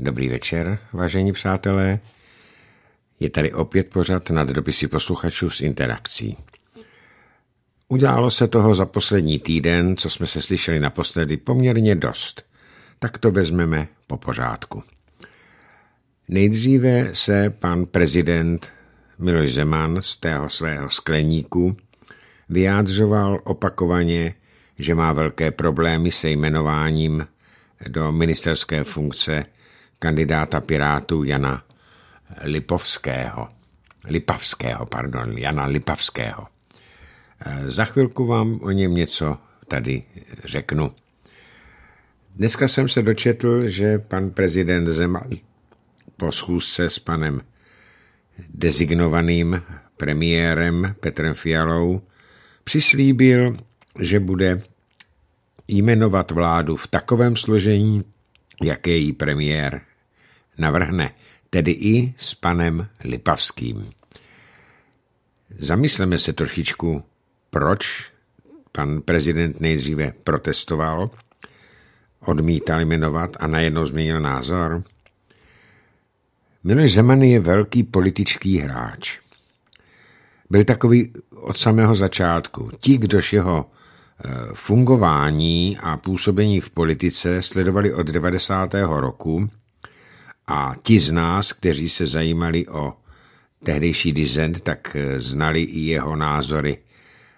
Dobrý večer, vážení přátelé. Je tady opět pořad nad dopisy posluchačů s interakcí. Událo se toho za poslední týden, co jsme se slyšeli naposledy, poměrně dost. Tak to vezmeme po pořádku. Nejdříve se pan prezident Miloš Zeman z tého svého skleníku vyjádřoval opakovaně, že má velké problémy se jmenováním do ministerské funkce kandidáta Pirátů Jana Lipovského. Lipavského, pardon, Jana Lipavského. Eh, za chvilku vám o něm něco tady řeknu. Dneska jsem se dočetl, že pan prezident Zeman po schůzce s panem dezignovaným premiérem Petrem Fialou přislíbil, že bude jmenovat vládu v takovém složení, jaké jí premiér navrhne, tedy i s panem Lipavským. Zamysleme se trošičku, proč pan prezident nejdříve protestoval, odmítal jmenovat a najednou změnil názor. Miloš Zeman je velký politický hráč. Byl takový od samého začátku. Ti, kdož jeho e, fungování a působení v politice sledovali od 90. roku, a ti z nás, kteří se zajímali o tehdejší dizent, tak eh, znali i jeho názory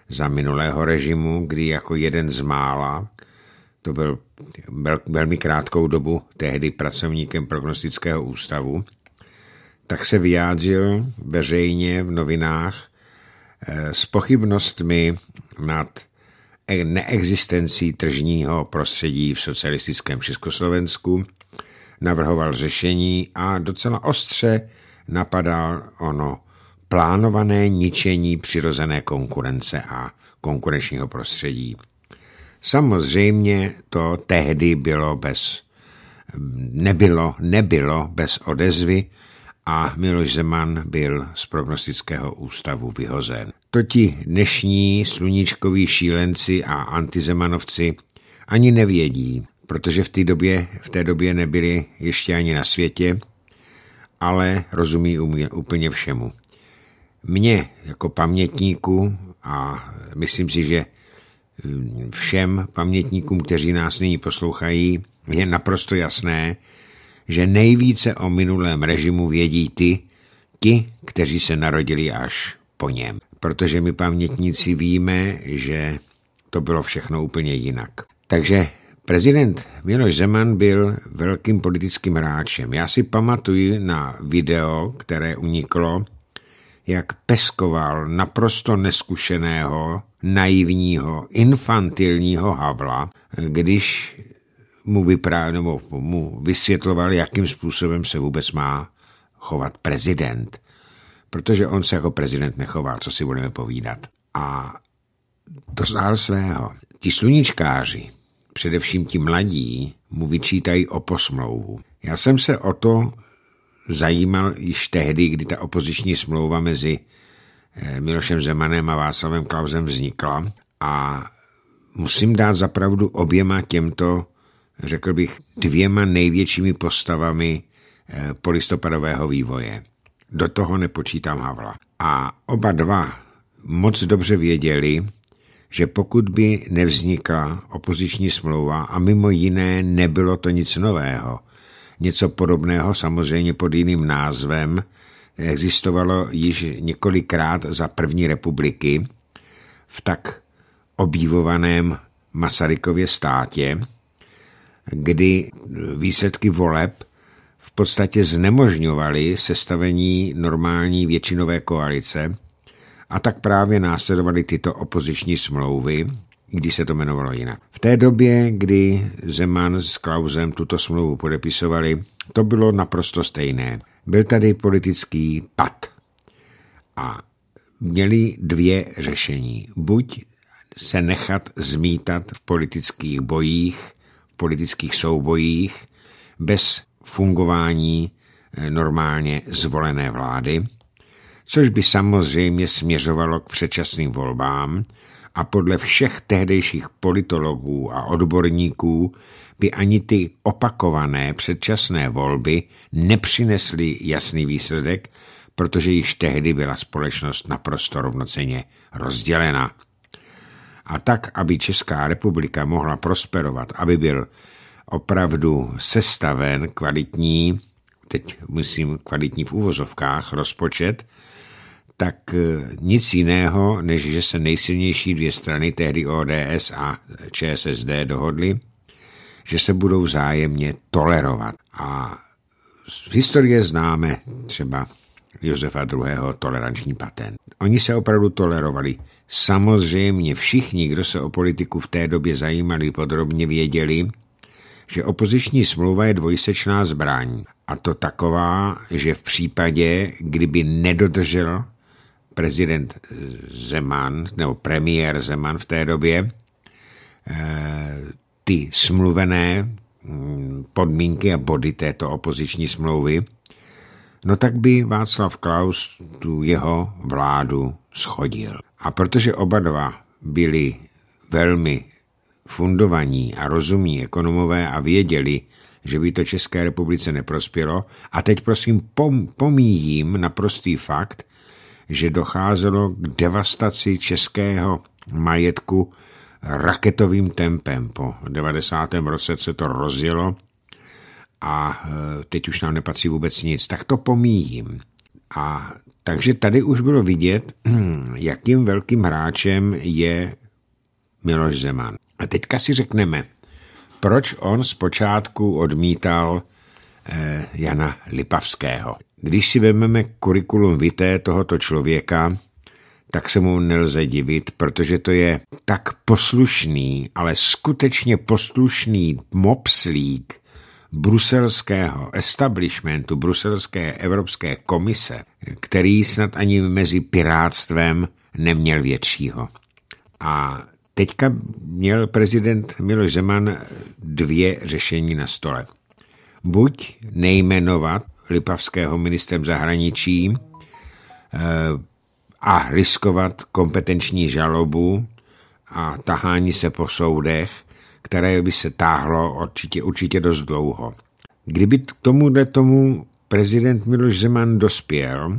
za minulého režimu, kdy jako jeden z mála, to byl velmi krátkou dobu tehdy pracovníkem prognostického ústavu, tak se vyjádřil veřejně v novinách eh, s pochybnostmi nad e-, neexistencí tržního prostředí v socialistickém Československu – navrhoval řešení a docela ostře napadal ono plánované ničení přirozené konkurence a konkurenčního prostředí. Samozřejmě to tehdy bylo bez, nebylo, nebylo bez odezvy a Miloš Zeman byl z prognostického ústavu vyhozen. To ti dnešní sluníčkoví šílenci a antizemanovci ani nevědí, protože v té době, v té době nebyli ještě ani na světě, ale rozumí úplně všemu. Mně jako pamětníku a myslím si, že mm, všem pamětníkům, kteří nás nyní poslouchají, je naprosto jasné, že nejvíce o minulém režimu vědí ty, ti, kteří se narodili až po něm. Protože my pamětníci víme, že to bylo všechno úplně jinak. Takže Prezident Miloš Zeman byl velkým politickým hráčem. Já si pamatuju na video, které uniklo, jak peskoval naprosto neskušeného, naivního, infantilního Havla, když mu vyprávěl nebo mu vysvětloval, jakým způsobem se vůbec má chovat prezident. Protože on se jako prezident nechoval, co si budeme povídat. A znal svého. Ti sluníčkáři, především ti mladí, mu vyčítají o posmlouvu. Já jsem se o to zajímal již tehdy, kdy ta opoziční smlouva mezi eh, Milošem Zemanem a Václavem Klausem vznikla a musím dát zapravdu oběma těmto, řekl bych, dvěma největšími postavami eh, polistopadového vývoje. Do toho nepočítám Havla. A oba dva moc dobře věděli, že pokud by nevznikla opoziční smlouva a mimo jiné nebylo to nic nového, něco podobného samozřejmě pod jiným názvem existovalo již několikrát za první republiky v tak obývovaném Masarykově státě, kdy výsledky voleb v podstatě znemožňovaly sestavení normální většinové koalice – a tak právě následovaly tyto opoziční smlouvy, kdy se to jmenovalo jinak. V té době, kdy Zeman s Klausem tuto smlouvu podepisovali, to bylo naprosto stejné. Byl tady politický pad a měli dvě řešení. Buď se nechat zmítat v politických bojích, v politických soubojích, bez fungování eh, normálně zvolené vlády, což by samozřejmě směřovalo k předčasným volbám a podle všech tehdejších politologů a odborníků by ani ty opakované předčasné volby nepřinesly jasný výsledek, protože již tehdy byla společnost naprosto rovnoceně rozdělena. A tak, aby Česká republika mohla prosperovat, aby byl opravdu sestaven kvalitní, teď myslím kvalitní v úvozovkách, rozpočet, tak eh, nic jiného, než že se nejsilnější dvě strany, tehdy ODS a ČSSD, dohodly, že se budou vzájemně tolerovat. A z historie známe třeba Josefa II. toleranční patent. Oni se opravdu tolerovali. Samozřejmě všichni, kdo se o politiku v té době zajímali podrobně, věděli, že opoziční smlouva je dvojsečná zbraň. A to taková, že v případě, kdyby nedodržel prezident Zeman, nebo premiér Zeman v té době, eh, ty smluvené mm, podmínky a body této opoziční smlouvy, no tak by Václav Klaus tu jeho vládu schodil. A protože oba dva byli velmi fundovaní a rozumní ekonomové a věděli, že by to České republice neprospělo, a teď prosím pomíjím naprostý fakt, že docházelo k devastaci českého majetku raketovým tempem. Po 90. roce se to rozjelo a e, teď už nám nepatří vůbec nic. Tak to pomíjím. A takže tady už bylo vidět, jakým velkým hráčem je Miloš Zeman. A teďka si řekneme, proč on zpočátku odmítal e, Jana Lipavského. Když si vezmeme kurikulum vité tohoto člověka, tak se mu nelze divit, protože to je tak poslušný, ale skutečně poslušný mopslík bruselského establishmentu, bruselské evropské komise, který snad ani mezi piráctvem neměl většího. A teďka měl prezident Miloš Zeman dvě řešení na stole. Buď nejmenovat Lipavského ministrem zahraničí eh, a riskovat kompetenční žalobu a tahání se po soudech, které by se táhlo určitě, určitě dost dlouho. Kdyby k tomuhle tomu prezident Miloš Zeman dospěl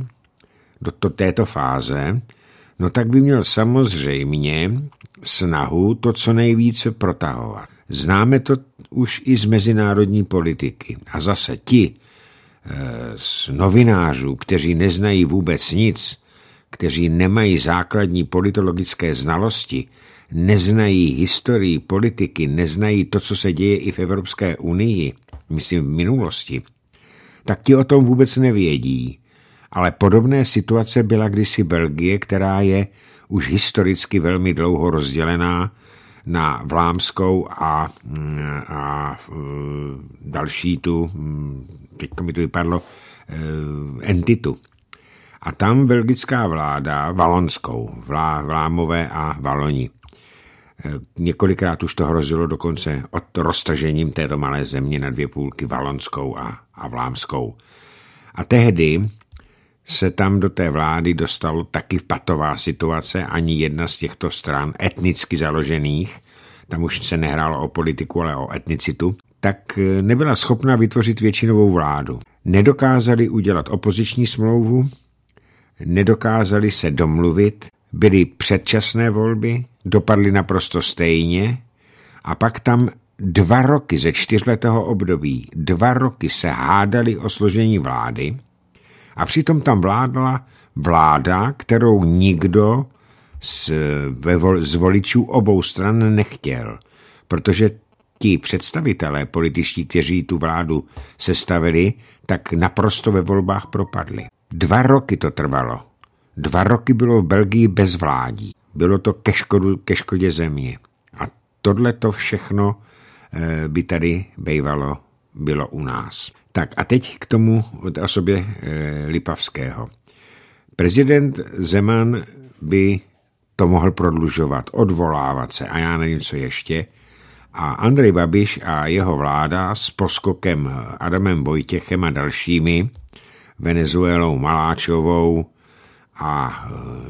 do to, této fáze, no tak by měl samozřejmě snahu to co nejvíce protahovat. Známe to už i z mezinárodní politiky. A zase ti, Eh, z novinářů, kteří neznají vůbec nic, kteří nemají základní politologické znalosti, neznají historii politiky, neznají to, co se děje i v Evropské unii, myslím v minulosti, tak ti o tom vůbec nevědí. Ale podobné situace byla kdysi Belgie, která je už historicky velmi dlouho rozdělená na vlámskou a, a e, další tu mm, teď mi to vypadlo, entitu. Eh, a tam belgická vláda, valonskou, vlá, vlámové a valoni. Eh, několikrát už to hrozilo dokonce od roztažením této malé země na dvě půlky, valonskou a, a vlámskou. A tehdy se tam do té vlády dostalo taky patová situace, ani jedna z těchto stran etnicky založených, tam už se nehrálo o politiku, ale o etnicitu, tak eh, nebyla schopna vytvořit většinovou vládu. Nedokázali udělat opoziční smlouvu, nedokázali se domluvit, byly předčasné volby, dopadly naprosto stejně a pak tam dva roky ze čtyřletého období, dva roky se hádali o složení vlády a přitom tam vládla vláda, kterou nikdo z, ve, z voličů obou stran nechtěl, protože Ti představitelé političtí, kteří tu vládu sestavili, tak naprosto ve volbách propadli. Dva roky to trvalo. Dva roky bylo v Belgii bez vládí. Bylo to ke, škodu, ke škodě země. A tohle to všechno eh, by tady bývalo bylo u nás. Tak a teď k tomu od osobě eh, Lipavského. Prezident Zeman by to mohl prodlužovat, odvolávat se a já nevím, co ještě, a Andrej Babiš a jeho vláda s poskokem Adamem Vojtěchem a dalšími, Venezuelou Maláčovou a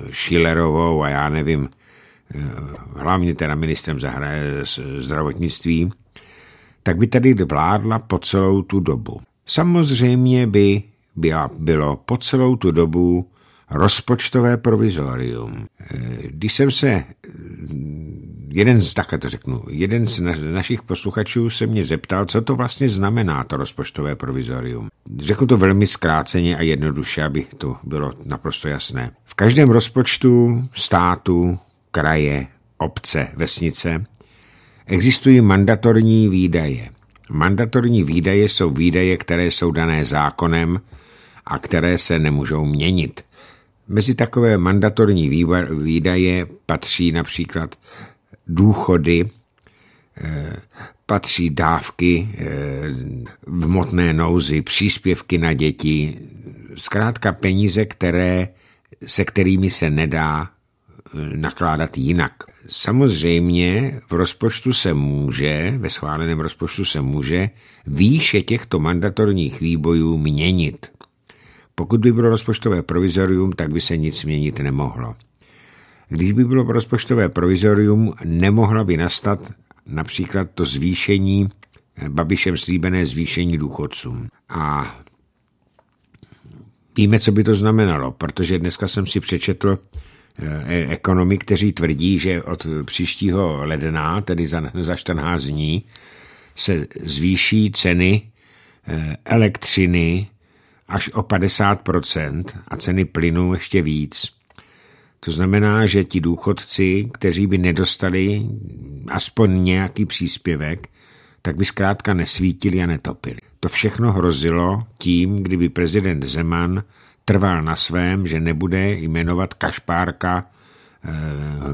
e, Schillerovou a já nevím, e, hlavně teda ministrem zdravotnictví, tak by tady vládla po celou tu dobu. Samozřejmě by byla, bylo po celou tu dobu rozpočtové provizorium. E, když jsem se jeden z, takhle to řeknu, jeden z na, našich posluchačů se mě zeptal, co to vlastně znamená to rozpočtové provizorium. Řeknu to velmi zkráceně a jednoduše, aby to bylo naprosto jasné. V každém rozpočtu státu, kraje, obce, vesnice existují mandatorní výdaje. Mandatorní výdaje jsou výdaje, které jsou dané zákonem a které se nemůžou měnit. Mezi takové mandatorní výdaje patří například důchody eh, patří dávky eh, v motné nouzi, příspěvky na děti, zkrátka peníze, které, se kterými se nedá eh, nakládat jinak. Samozřejmě v rozpočtu se může, ve schváleném rozpočtu se může výše těchto mandatorních výbojů měnit. Pokud by bylo rozpočtové provizorium, tak by se nic měnit nemohlo. Když by bylo rozpočtové provizorium, nemohla by nastat například to zvýšení, eh, Babišem slíbené zvýšení důchodcům. A víme, co by to znamenalo, protože dneska jsem si přečetl eh, e- ekonomy, kteří tvrdí, že od příštího ledna, tedy za, za 14 dní, se zvýší ceny eh, elektřiny až o 50% a ceny plynu ještě víc. To znamená, že ti důchodci, kteří by nedostali aspoň nějaký příspěvek, tak by zkrátka nesvítili a netopili. To všechno hrozilo tím, kdyby prezident Zeman trval na svém, že nebude jmenovat Kašpárka, eh,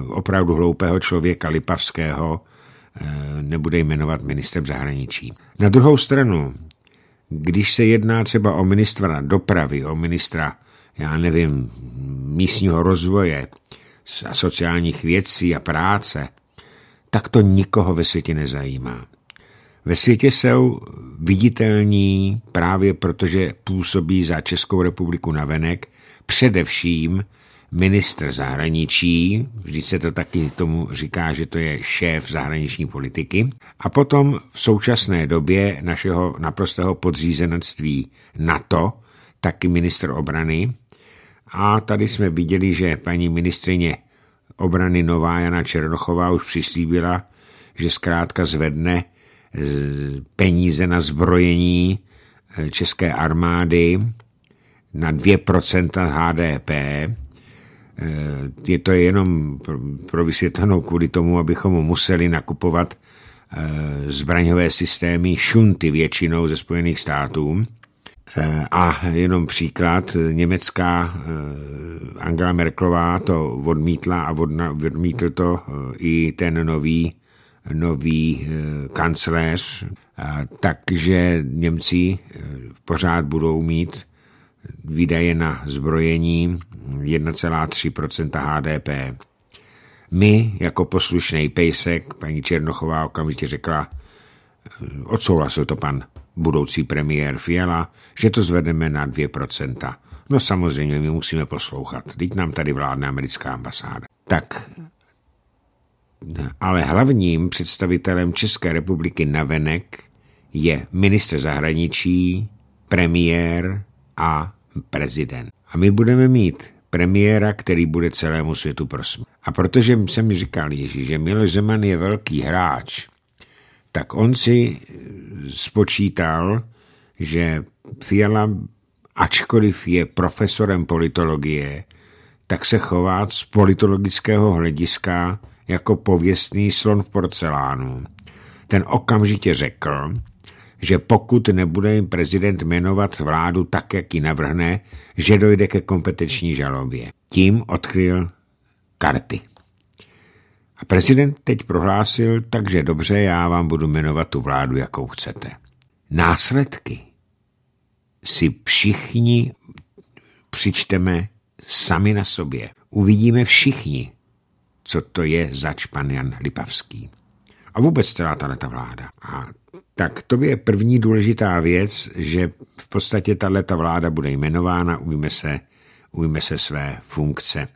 opravdu hloupého člověka Lipavského, eh, nebude jmenovat ministrem zahraničí. Na druhou stranu, když se jedná třeba o ministra dopravy, o ministra já nevím, místního rozvoje a sociálních věcí a práce, tak to nikoho ve světě nezajímá. Ve světě jsou viditelní právě protože působí za Českou republiku navenek především ministr zahraničí, vždyť se to taky tomu říká, že to je šéf zahraniční politiky, a potom v současné době našeho naprostého podřízenectví NATO, taky ministr obrany, a tady jsme viděli, že paní ministrině obrany Nová Jana Černochová už přislíbila, že zkrátka zvedne eh, peníze na zbrojení eh, české armády na 2% HDP. Eh, je to jenom pro vysvětlenou kvůli tomu, abychom museli nakupovat zbraňové systémy šunty většinou ze Spojených států Eh, a jenom příklad, německá eh, Angela Merklová to odmítla a odmítl to eh, i ten nový, nový kancléř. Takže Němci pořád budou mít výdaje na zbrojení 1,3 HDP. My, jako poslušný pejsek, paní Černochová okamžitě řekla, odsouhlasil to pan budoucí premiér Fiala, že to zvedeme na 2%. No samozřejmě, my musíme poslouchat. Teď nám tady vládne americká ambasáda. Tak, ale hlavním představitelem České republiky navenek je minister zahraničí, premiér a prezident. A my budeme mít premiéra, který bude celému světu prosmít. A protože jsem říkal, Ježíš, že Miloš Zeman je velký hráč, tak on si eh, spočítal, že Fiala, ačkoliv je profesorem politologie, tak se chová z politologického hlediska jako pověstný slon v porcelánu. Ten okamžitě řekl, že pokud nebude jim prezident jmenovat vládu tak, jak ji navrhne, že dojde ke kompetenční žalobě. Tím odkryl karty. A prezident teď prohlásil, takže dobře, já vám budu jmenovat tu vládu, jakou chcete. Následky si všichni přičteme sami na sobě. Uvidíme všichni, co to je za pan Jan Lipavský. A vůbec celá ta vláda. A tak to je první důležitá věc, že v podstatě tato vláda bude jmenována, ujme se, ujme se své funkce.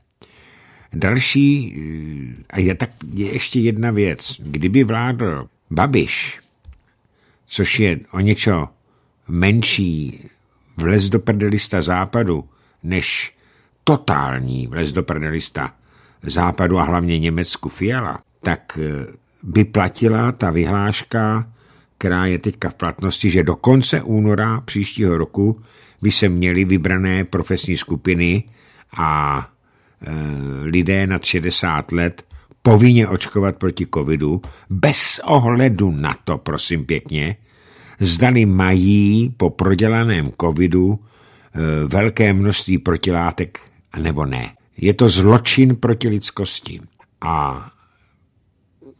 Další, eh, a je, tak, je ještě jedna věc. Kdyby vládl Babiš, což je o něco menší vlez do prdelista západu, než totální vlez do prdelista západu a hlavně Německu Fiala, tak eh, by platila ta vyhláška, která je teďka v platnosti, že do konce února příštího roku by se měly vybrané profesní skupiny a Eh, lidé nad 60 let povinně očkovat proti covidu, bez ohledu na to, prosím pěkně, zdali mají po prodělaném covidu eh, velké množství protilátek nebo ne. Je to zločin proti lidskosti. A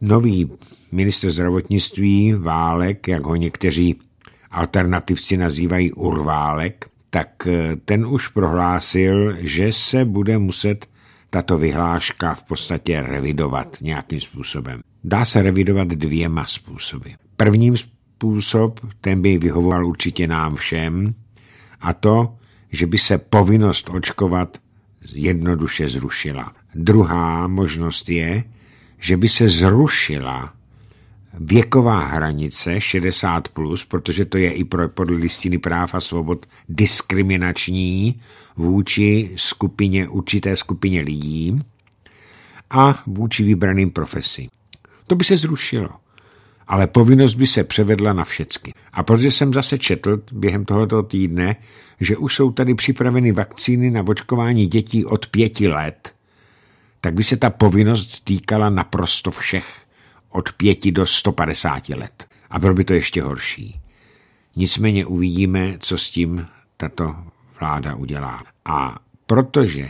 nový minister zdravotnictví Válek, jak ho někteří alternativci nazývají Urválek, tak eh, ten už prohlásil, že se bude muset tato vyhláška v podstatě revidovat nějakým způsobem. Dá se revidovat dvěma způsoby. Prvním způsob, ten by vyhovoval určitě nám všem, a to, že by se povinnost očkovat jednoduše zrušila. Druhá možnost je, že by se zrušila věková hranice 60+, plus, protože to je i pro, podle listiny práv a svobod diskriminační vůči skupině, určité skupině lidí a vůči vybraným profesi. To by se zrušilo, ale povinnost by se převedla na všecky. A protože jsem zase četl během tohoto týdne, že už jsou tady připraveny vakcíny na očkování dětí od pěti let, tak by se ta povinnost týkala naprosto všech od 5 do 150 let. A bylo by to ještě horší. Nicméně uvidíme, co s tím tato vláda udělá. A protože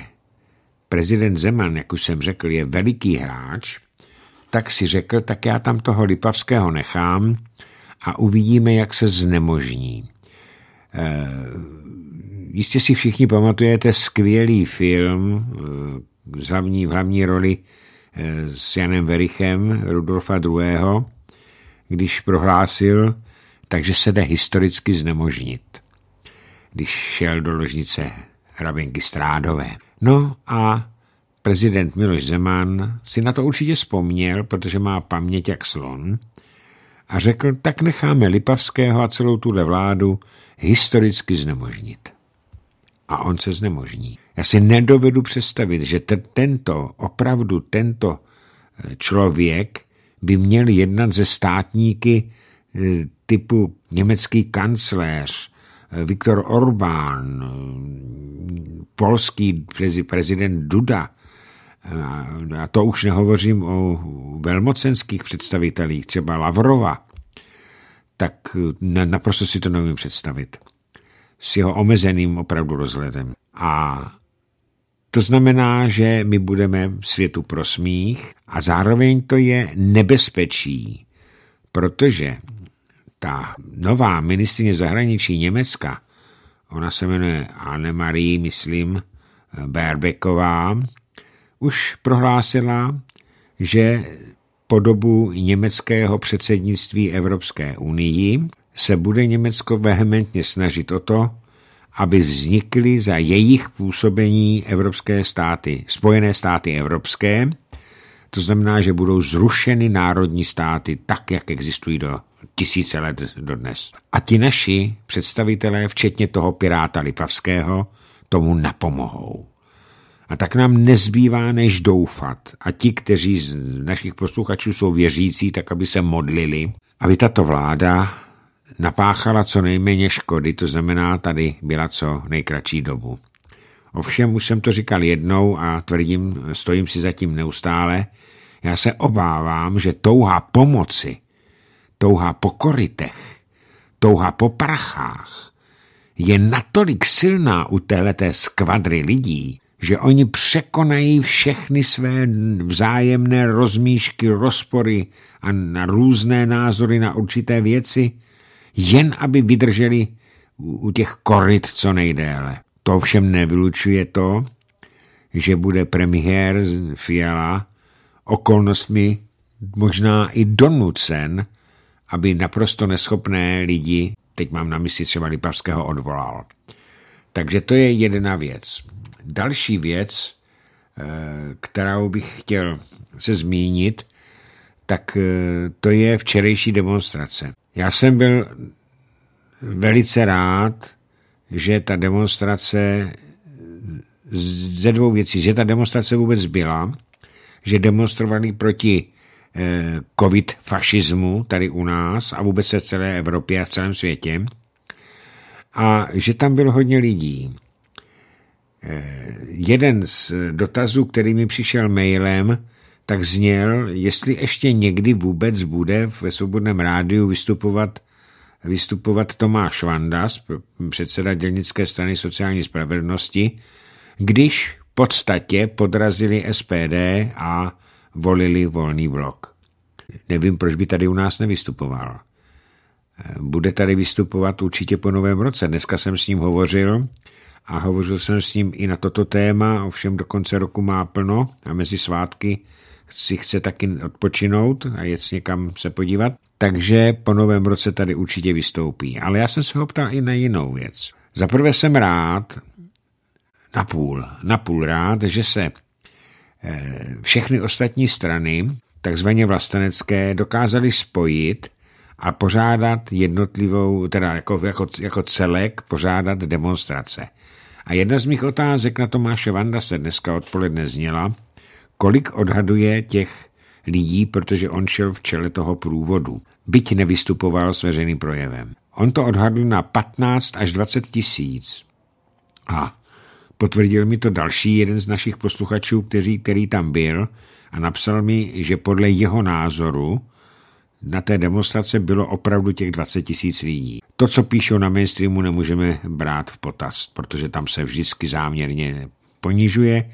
prezident Zeman, jak už jsem řekl, je veliký hráč, tak si řekl, tak já tam toho Lipavského nechám a uvidíme, jak se znemožní. E, jistě si všichni pamatujete skvělý film e, z hlavní, v hlavní roli Eh, s Janem Verichem Rudolfa II., když prohlásil, takže se jde historicky znemožnit, když šel do ložnice hrabinky Strádové. No a prezident Miloš Zeman si na to určitě vzpomněl, protože má paměť jak slon, a řekl, tak necháme Lipavského a celou tuhle vládu historicky znemožnit. A on se znemožní. Já si nedovedu představit, že tento, opravdu tento eh, člověk by měl jednat ze státníky eh, typu německý kancléř, eh, Viktor Orbán, polský prezident Duda. A to už nehovořím o velmocenských představitelích, třeba Lavrova. Tak naprosto si to neumím představit. S jeho omezeným opravdu rozhledem. A to znamená, že my budeme světu pro smích a zároveň to je nebezpečí, protože ta nová ministrině zahraničí Německa, ona se jmenuje Anne-Marie, myslím, Berbeková, už prohlásila, že po dobu německého předsednictví Evropské unii se bude Německo vehementně snažit o to, aby vznikly za jejich působení evropské státy, spojené státy evropské, to znamená, že budou zrušeny národní státy tak, jak existují do tisíce let dodnes. A ti naši představitelé, včetně toho piráta Lipavského, tomu napomohou. A tak nám nezbývá než doufat. A ti, kteří z našich posluchačů jsou věřící, tak aby se modlili, aby tato vláda napáchala co nejméně škody, to znamená, tady byla co nejkratší dobu. Ovšem už jsem to říkal jednou a tvrdím, stojím si zatím neustále, já se obávám, že touha pomoci, touha po korytech, touha po prachách je natolik silná u téhleté skvadry lidí, že oni překonají všechny své vzájemné rozmíšky, rozpory a na různé názory na určité věci – jen aby vydrželi u těch koryt co nejdéle. To ovšem nevylučuje to, že bude premiér Fiala okolnostmi možná i donucen, aby naprosto neschopné lidi, teď mám na mysli třeba Lipavského, odvolal. Takže to je jedna věc. Další věc, eh, kterou bych chtěl se zmínit, tak eh, to je včerejší demonstrace. Já jsem byl velice rád, že ta demonstrace ze dvou věcí, že ta demonstrace vůbec byla, že demonstrovali proti eh, covid fašismu tady u nás a vůbec se v celé Evropě a v celém světě a že tam bylo hodně lidí. Eh, jeden z dotazů, který mi přišel mailem, tak zněl, jestli ještě někdy vůbec bude ve Svobodném rádiu vystupovat, vystupovat Tomáš Vanda, předseda dělnické strany sociální spravedlnosti, když v podstatě podrazili SPD a volili volný blok. Nevím, proč by tady u nás nevystupoval. Bude tady vystupovat určitě po novém roce. Dneska jsem s ním hovořil a hovořil jsem s ním i na toto téma, ovšem do konce roku má plno a mezi svátky si chce taky odpočinout a jet někam se podívat, takže po novém roce tady určitě vystoupí. Ale já jsem se ho ptal i na jinou věc. Za prvé jsem rád, napůl, napůl rád, že se eh, všechny ostatní strany, takzvaně vlastenecké, dokázaly spojit a pořádat jednotlivou, teda jako, jako, jako celek, pořádat demonstrace. A jedna z mých otázek na Tomáše Vanda se dneska odpoledne zněla, kolik odhaduje těch lidí, protože on šel v čele toho průvodu, byť nevystupoval s veřejným projevem. On to odhadl na 15 až 20 tisíc. A potvrdil mi to další jeden z našich posluchačů, který, který tam byl a napsal mi, že podle jeho názoru na té demonstrace bylo opravdu těch 20 tisíc lidí. To, co píšou na mainstreamu, nemůžeme brát v potaz, protože tam se vždycky záměrně ponižuje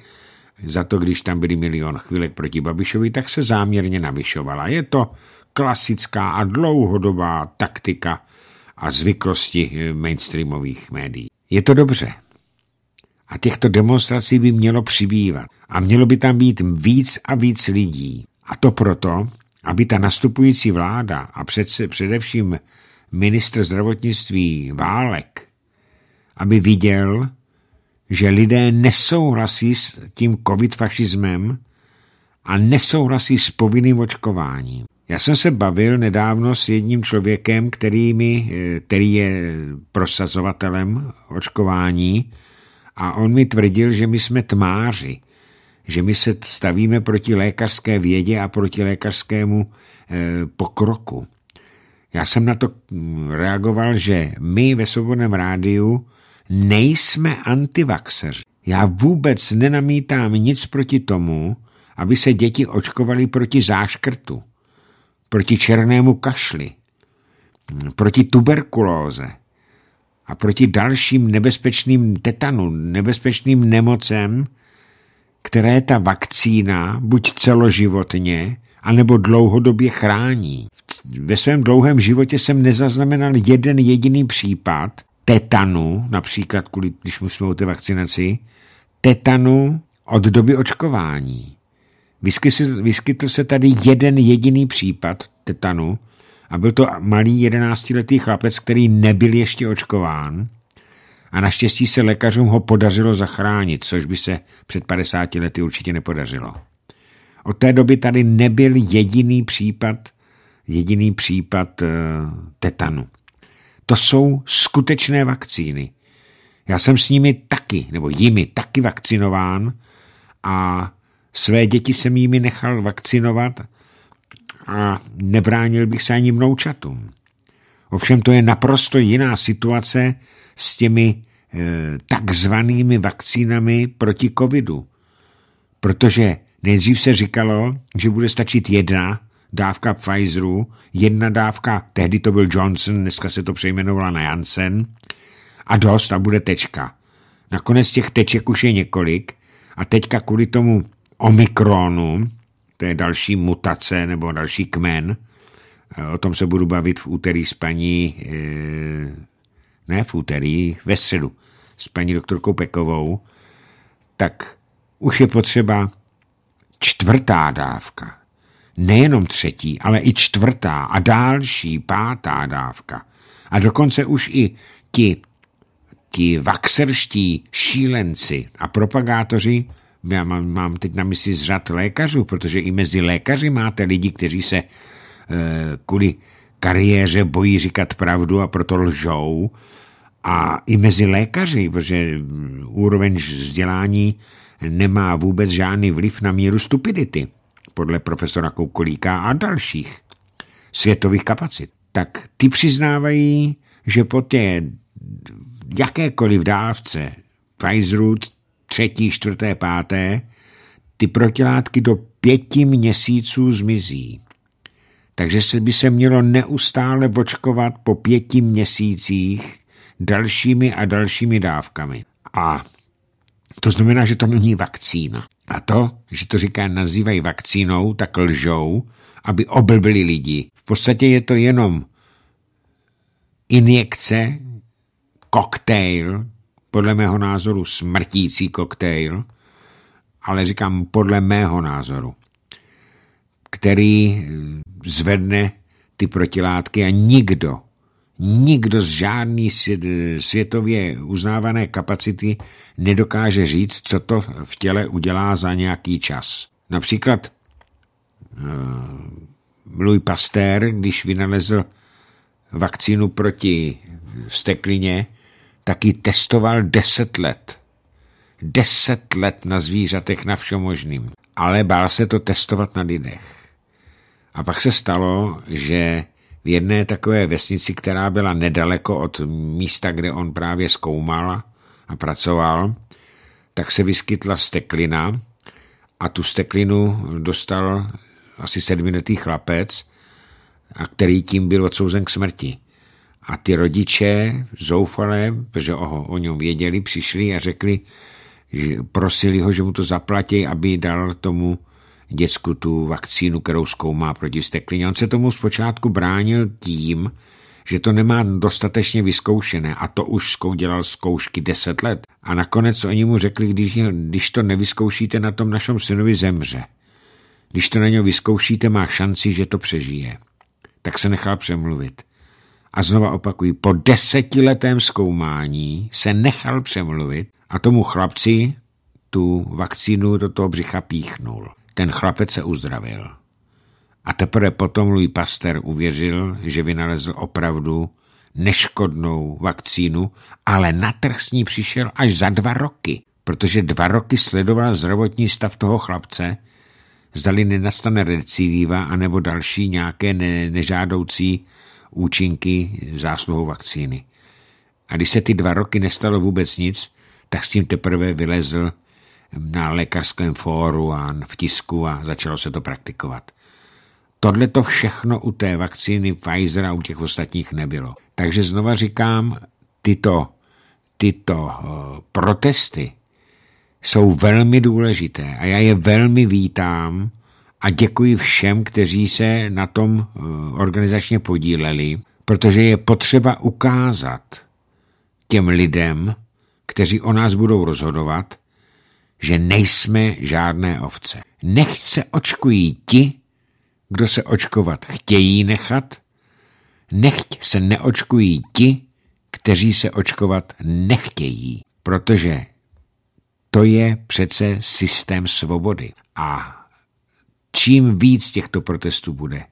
za to, když tam byly milion chvílek proti Babišovi, tak se záměrně navyšovala. Je to klasická a dlouhodobá taktika a zvyklosti eh, mainstreamových médií. Je to dobře. A těchto demonstrací by mělo přibývat. A mělo by tam být víc a víc lidí. A to proto, aby ta nastupující vláda a přece, především ministr zdravotnictví Válek, aby viděl, že lidé nesouhlasí s tím covid-fašismem a nesouhlasí s povinným očkováním. Já jsem se bavil nedávno s jedním člověkem, který, mi, eh, který je eh, prosazovatelem očkování a on mi tvrdil, že my jsme tmáři, že my se stavíme proti lékařské vědě a proti lékařskému eh, pokroku. Já jsem na to mm, reagoval, že my ve Svobodném rádiu nejsme antivaxeři. Já vůbec nenamítám nic proti tomu, aby se děti očkovaly proti záškrtu, proti černému kašli, proti tuberkulóze a proti dalším nebezpečným tetanu, nebezpečným nemocem, které ta vakcína buď celoživotně, anebo dlouhodobě chrání. Ve svém dlouhém životě jsem nezaznamenal jeden jediný případ, tetanu, například kvůli, když musíme o té vakcinaci, tetanu od doby očkování. Vyskytl, vyskytl se tady jeden jediný případ tetanu a byl to malý jedenáctiletý chlapec, který nebyl ještě očkován a naštěstí se lékařům ho podařilo zachránit, což by se před 50 lety určitě nepodařilo. Od té doby tady nebyl jediný případ, jediný případ eh, tetanu. To jsou skutečné vakcíny. Já jsem s nimi taky, nebo jimi taky vakcinován a své děti jsem jimi nechal vakcinovat a nebránil bych se ani mnoučatům. Ovšem to je naprosto jiná situace s těmi e, takzvanými vakcínami proti covidu. Protože nejdřív se říkalo, že bude stačit jedna dávka Pfizeru, jedna dávka, tehdy to byl Johnson, dneska se to přejmenovala na Janssen, a dost a bude tečka. Nakonec těch teček už je několik a teďka kvůli tomu Omikronu, to je další mutace nebo další kmen, eh, o tom se budu bavit v úterý s paní, eh, ne v úterý, ve středu, s paní doktorkou Pekovou, tak už je potřeba čtvrtá dávka nejenom třetí, ale i čtvrtá a další pátá dávka. A dokonce už i ti, ti vaxerští šílenci a propagátoři, já mám, mám teď na mysli z řad lékařů, protože i mezi lékaři máte lidi, kteří se e, kvůli kariéře bojí říkat pravdu a proto lžou. A i mezi lékaři, protože úroveň vzdělání nemá vůbec žádný vliv na míru stupidity podle profesora Koukolíka a dalších světových kapacit, tak ty přiznávají, že po té jakékoliv dávce Pfizeru třetí, čtvrté, páté, ty protilátky do pěti měsíců zmizí. Takže se by se mělo neustále bočkovat po pěti měsících dalšími a dalšími dávkami. A to znamená, že to není vakcína. A to, že to říká nazývají vakcínou, tak lžou, aby oblbili lidi. V podstatě je to jenom injekce, koktejl, podle mého názoru smrtící koktejl, ale říkám podle mého názoru, který eh, zvedne ty protilátky a nikdo nikdo z žádný světově uznávané kapacity nedokáže říct, co to v těle udělá za nějaký čas. Například Louis eh, Pasteur, když vynalezl vakcínu proti steklině, tak ji testoval deset let. Deset let na zvířatech, na všem možným. Ale bál se to testovat na lidech. A pak se stalo, že v jedné takové vesnici, která byla nedaleko od místa, kde on právě zkoumal a pracoval, tak se vyskytla steklina a tu steklinu dostal asi sedminetý chlapec, a který tím byl odsouzen k smrti. A ty rodiče zoufalé, protože o, o něm věděli, přišli a řekli, že prosili ho, že mu to zaplatí, aby dal tomu děcku tu vakcínu, kterou zkoumá proti steklině. On se tomu zpočátku bránil tím, že to nemá dostatečně vyzkoušené a to už dělal zkoušky deset let. A nakonec oni mu řekli, když, když to nevyzkoušíte na tom našem synovi zemře. Když to na něj vyzkoušíte, má šanci, že to přežije. Tak se nechal přemluvit. A znova opakuji, po desetiletém zkoumání se nechal přemluvit a tomu chlapci tu vakcínu do toho břicha píchnul. Ten chlapec se uzdravil. A teprve potom Louis Pasteur uvěřil, že vynalezl opravdu neškodnou vakcínu, ale na trh s ní přišel až za dva roky, protože dva roky sledoval zdravotní stav toho chlapce, zdali nenastane recidiva anebo další nějaké ne- nežádoucí účinky zásluhou vakcíny. A když se ty dva roky nestalo vůbec nic, tak s tím teprve vylezl na lékařském fóru a v tisku a začalo se to praktikovat. Tohle to všechno u té vakcíny Pfizer a u těch ostatních nebylo. Takže znova říkám, tyto, tyto eh, protesty jsou velmi důležité a já je velmi vítám a děkuji všem, kteří se na tom eh, organizačně podíleli, protože je potřeba ukázat těm lidem, kteří o nás budou rozhodovat, že nejsme žádné ovce. se očkují ti, kdo se očkovat chtějí nechat, nechť se neočkují ti, kteří se očkovat nechtějí, protože to je přece systém svobody. A čím víc těchto protestů bude,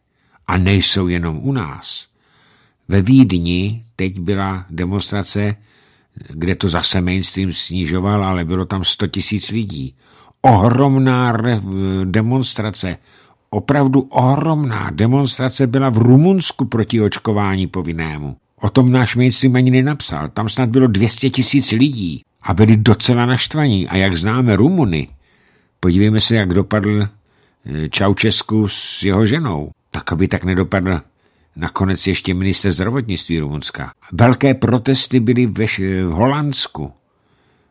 a nejsou jenom u nás, ve Vídni teď byla demonstrace kde to zase mainstream snižoval, ale bylo tam 100 tisíc lidí. Ohromná demonstrace, opravdu ohromná demonstrace byla v Rumunsku proti očkování povinnému. O tom náš mainstream ani nenapsal. Tam snad bylo 200 tisíc lidí a byli docela naštvaní. A jak známe Rumuny, podívejme se, jak dopadl eh, Čaučesku s jeho ženou. Tak, aby tak nedopadl nakonec ještě minister zdravotnictví Rumunska. Velké protesty byly ve, v Holandsku.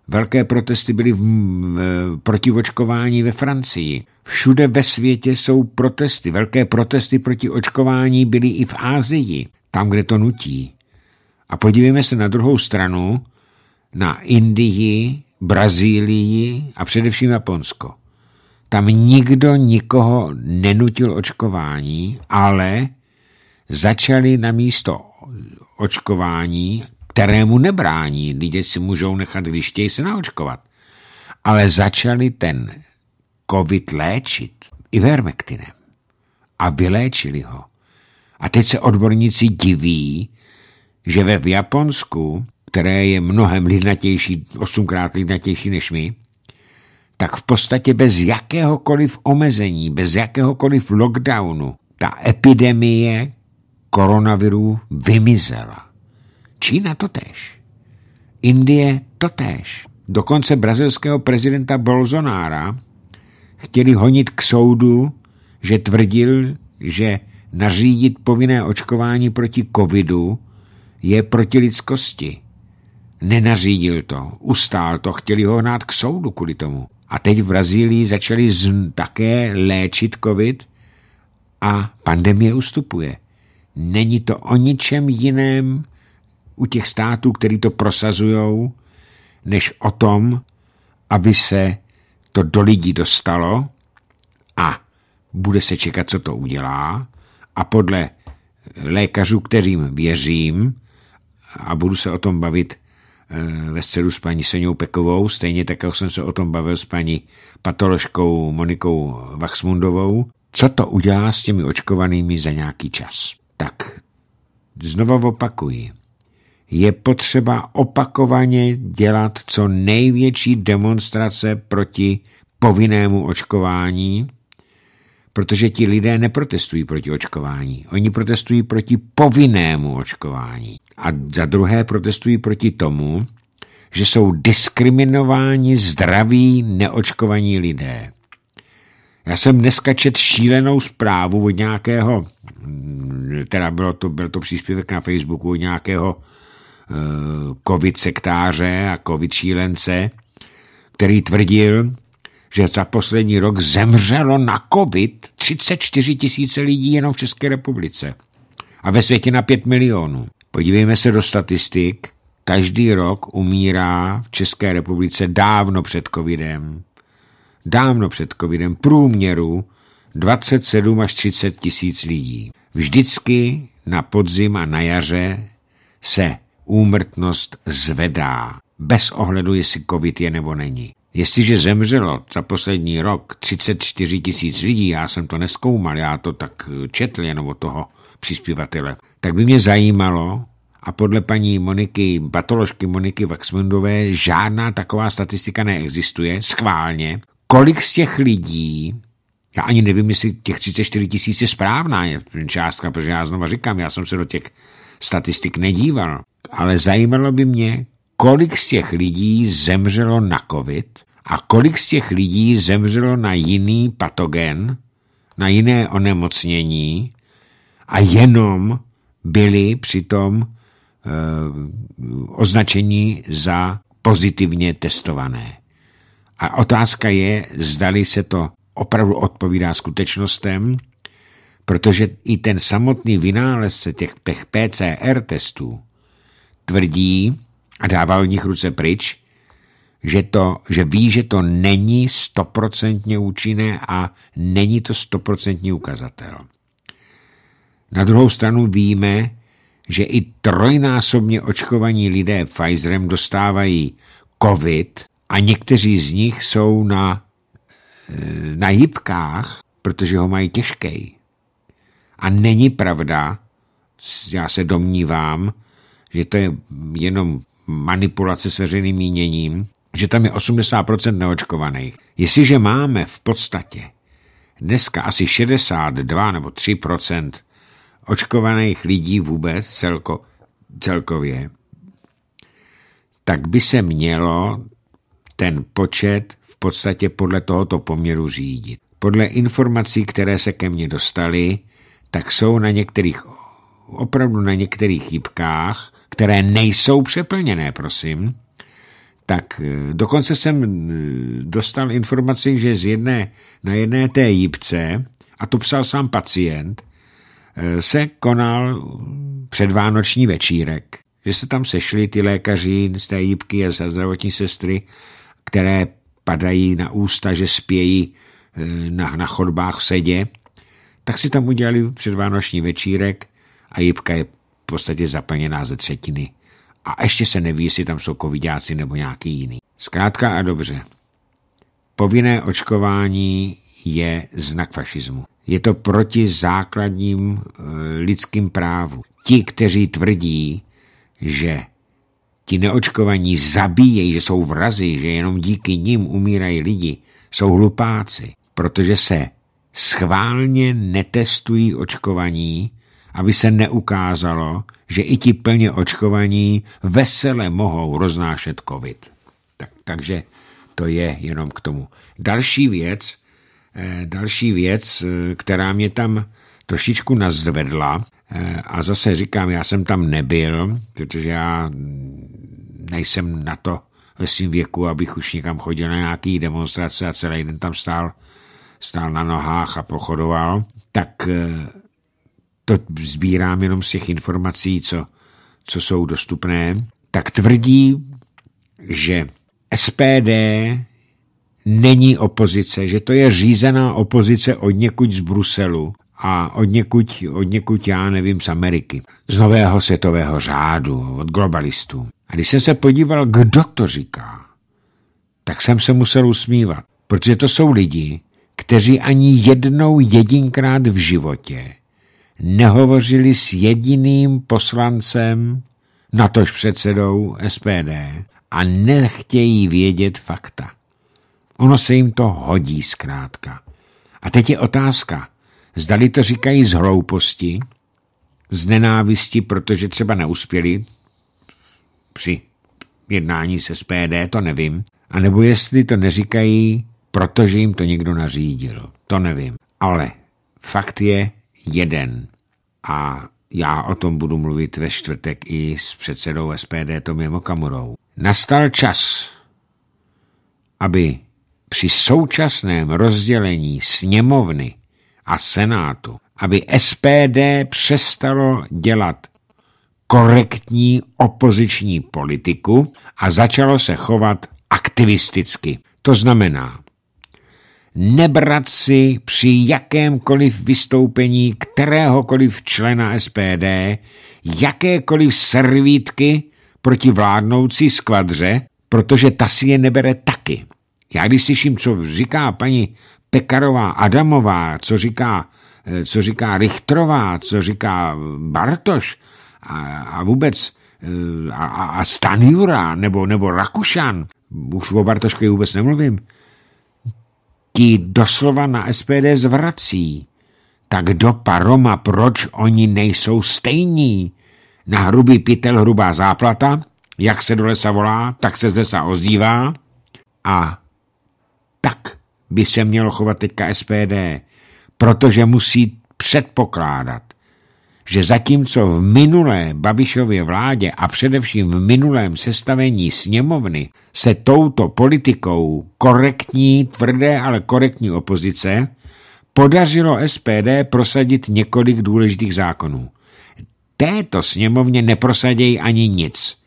Velké protesty byly v, v, proti očkování ve Francii. Všude ve světě jsou protesty. Velké protesty proti očkování byly i v Ázii, tam, kde to nutí. A podívejme se na druhou stranu, na Indii, Brazílii a především Japonsko. Tam nikdo nikoho nenutil očkování, ale začali na místo očkování, kterému nebrání, lidé si můžou nechat, když chtějí se naočkovat, ale začali ten covid léčit i vermektinem a vyléčili ho. A teď se odborníci diví, že ve v Japonsku, které je mnohem lidnatější, osmkrát lidnatější než my, tak v podstatě bez jakéhokoliv omezení, bez jakéhokoliv lockdownu, ta epidemie koronaviru vymizela. Čína tež. Indie tež. Dokonce brazilského prezidenta Bolsonára chtěli honit k soudu, že tvrdil, že nařídit povinné očkování proti covidu je proti lidskosti. Nenařídil to, ustál to, chtěli ho hnát k soudu kvůli tomu. A teď v Brazílii začali také léčit covid a pandemie ustupuje. Není to o ničem jiném u těch států, který to prosazují, než o tom, aby se to do lidí dostalo a bude se čekat, co to udělá a podle lékařů, kterým věřím, a budu se o tom bavit eh, ve středu s paní Seňou Pekovou, stejně tak, jak jsem se o tom bavil s paní patoložkou Monikou Vachsmundovou, co to udělá s těmi očkovanými za nějaký čas tak znovu opakuji, je potřeba opakovaně dělat co největší demonstrace proti povinnému očkování, protože ti lidé neprotestují proti očkování. Oni protestují proti povinnému očkování. A za druhé protestují proti tomu, že jsou diskriminováni zdraví neočkovaní lidé. Já jsem dneska čet šílenou zprávu od nějakého teda bylo to, byl to příspěvek na Facebooku nějakého eh, covid sektáře a covid šílence, který tvrdil, že za poslední rok zemřelo na covid 34 tisíce lidí jenom v České republice a ve světě na 5 milionů. Podívejme se do statistik. Každý rok umírá v České republice dávno před covidem, dávno před covidem průměru 27 až 30 tisíc lidí. Vždycky na podzim a na jaře se úmrtnost zvedá, bez ohledu, jestli covid je nebo není. Jestliže zemřelo za poslední rok 34 tisíc lidí, já jsem to neskoumal, já to tak eh, četl jenom od toho přispívatele, tak by mě zajímalo, a podle paní Moniky, patoložky Moniky Vaxmundové, žádná taková statistika neexistuje, schválně, kolik z těch lidí já ani nevím, jestli těch 34 tisíc je správná je částka, protože já znova říkám, já jsem se do těch statistik nedíval. Ale zajímalo by mě, kolik z těch lidí zemřelo na covid a kolik z těch lidí zemřelo na jiný patogen, na jiné onemocnění a jenom byli přitom eh, označeni za pozitivně testované. A otázka je, zdali se to opravdu odpovídá skutečnostem, protože i ten samotný vynálezce těch, těch PCR testů tvrdí a dává o nich ruce pryč, že, to, že ví, že to není stoprocentně účinné a není to stoprocentní ukazatel. Na druhou stranu víme, že i trojnásobně očkovaní lidé Pfizerem dostávají COVID a někteří z nich jsou na Eh, na jipkách, protože ho mají těžký. A není pravda, já se domnívám, že to je jenom manipulace s veřejným míněním, že tam je 80% neočkovaných. Jestliže máme v podstatě dneska asi 62 nebo 3% očkovaných lidí vůbec celko, celkově, tak by se mělo ten počet podstatě podle tohoto poměru řídit. Podle informací, které se ke mně dostaly, tak jsou na některých, opravdu na některých chybkách, které nejsou přeplněné, prosím, tak eh, dokonce jsem eh, dostal informaci, že z jedné, na jedné té jípce, a to psal sám pacient, eh, se konal předvánoční večírek. Že se tam sešli ty lékaři z té jípky a zdravotní sestry, které padají na ústa, že spějí eh, na, na chodbách v sedě, tak si tam udělali předvánoční večírek a jibka je v podstatě zaplněná ze třetiny. A ještě se neví, jestli tam jsou covidáci nebo nějaký jiný. Zkrátka a dobře. Povinné očkování je znak fašismu. Je to proti základním eh, lidským právu. Ti, kteří tvrdí, že Ti neočkovaní zabíjejí, že jsou vrazy, že jenom díky nim umírají lidi. Jsou hlupáci, protože se schválně netestují očkovaní, aby se neukázalo, že i ti plně očkovaní vesele mohou roznášet covid. Tak, takže to je jenom k tomu. Další věc, eh, další věc, eh, která mě tam trošičku nazvedla, Eh, a zase říkám, já jsem tam nebyl, protože já nejsem na to ve svým věku, abych už někam chodil na nějaký demonstrace a celý den tam stál, stál na nohách a pochodoval. Tak eh, to sbírám jenom z těch informací, co, co jsou dostupné. Tak tvrdí, že SPD není opozice, že to je řízená opozice od někud z Bruselu a od někud, od někud já nevím z Ameriky, z nového světového řádu, od globalistů. A když jsem se podíval, kdo to říká, tak jsem se musel usmívat, protože to jsou lidi, kteří ani jednou jedinkrát v životě nehovořili s jediným poslancem, natož předsedou SPD, a nechtějí vědět fakta. Ono se jim to hodí zkrátka. A teď je otázka, Zdali to říkají z hlouposti, z nenávisti, protože třeba neuspěli při jednání se SPD, to nevím. A nebo jestli to neříkají, protože jim to někdo nařídil, to nevím. Ale fakt je jeden. A já o tom budu mluvit ve čtvrtek i s předsedou SPD Tomem Okamurou. Nastal čas, aby při současném rozdělení sněmovny a Senátu, aby SPD přestalo dělat korektní opoziční politiku a začalo se chovat aktivisticky. To znamená, nebrat si při jakémkoliv vystoupení kteréhokoliv člena SPD jakékoliv servítky proti vládnoucí skvadře, protože ta si je nebere taky. Já když slyším, co říká paní Pekarová Adamová, co říká, eh, co říká Richtrová, co říká eh, Bartoš a, a vůbec eh, a, a Stanjura nebo, nebo Rakušan, už o Bartoškovi vůbec nemluvím, ti doslova na SPD zvrací. Tak do paroma, proč oni nejsou stejní? Na hrubý pytel hrubá záplata, jak se do lesa volá, tak se z lesa ozývá a tak by se mělo chovat teďka SPD, protože musí předpokládat, že zatímco v minulé Babišově vládě a především v minulém sestavení sněmovny se touto politikou korektní, tvrdé, ale korektní opozice podařilo SPD prosadit několik důležitých zákonů. Této sněmovně neprosadějí ani nic.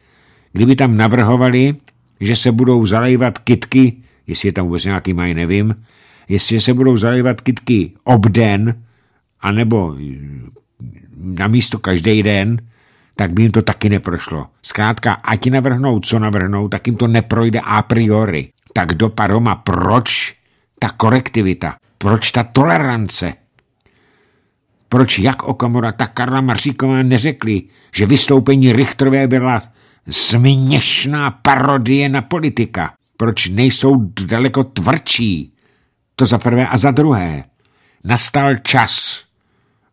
Kdyby tam navrhovali, že se budou zalejvat kitky Jestli je tam vůbec nějaký mají, nevím. Jestli se budou zalévat kytky obden, anebo mm, na místo každý den, tak by jim to taky neprošlo. Zkrátka, ať navrhnou, co navrhnou, tak jim to neprojde a priori. Tak do paroma, proč ta korektivita? Proč ta tolerance? Proč jak Okamura, tak Karla Maříková neřekli, že vystoupení Richtrové byla směšná parodie na politika? Proč nejsou daleko tvrdší? To za prvé a za druhé. Nastal čas,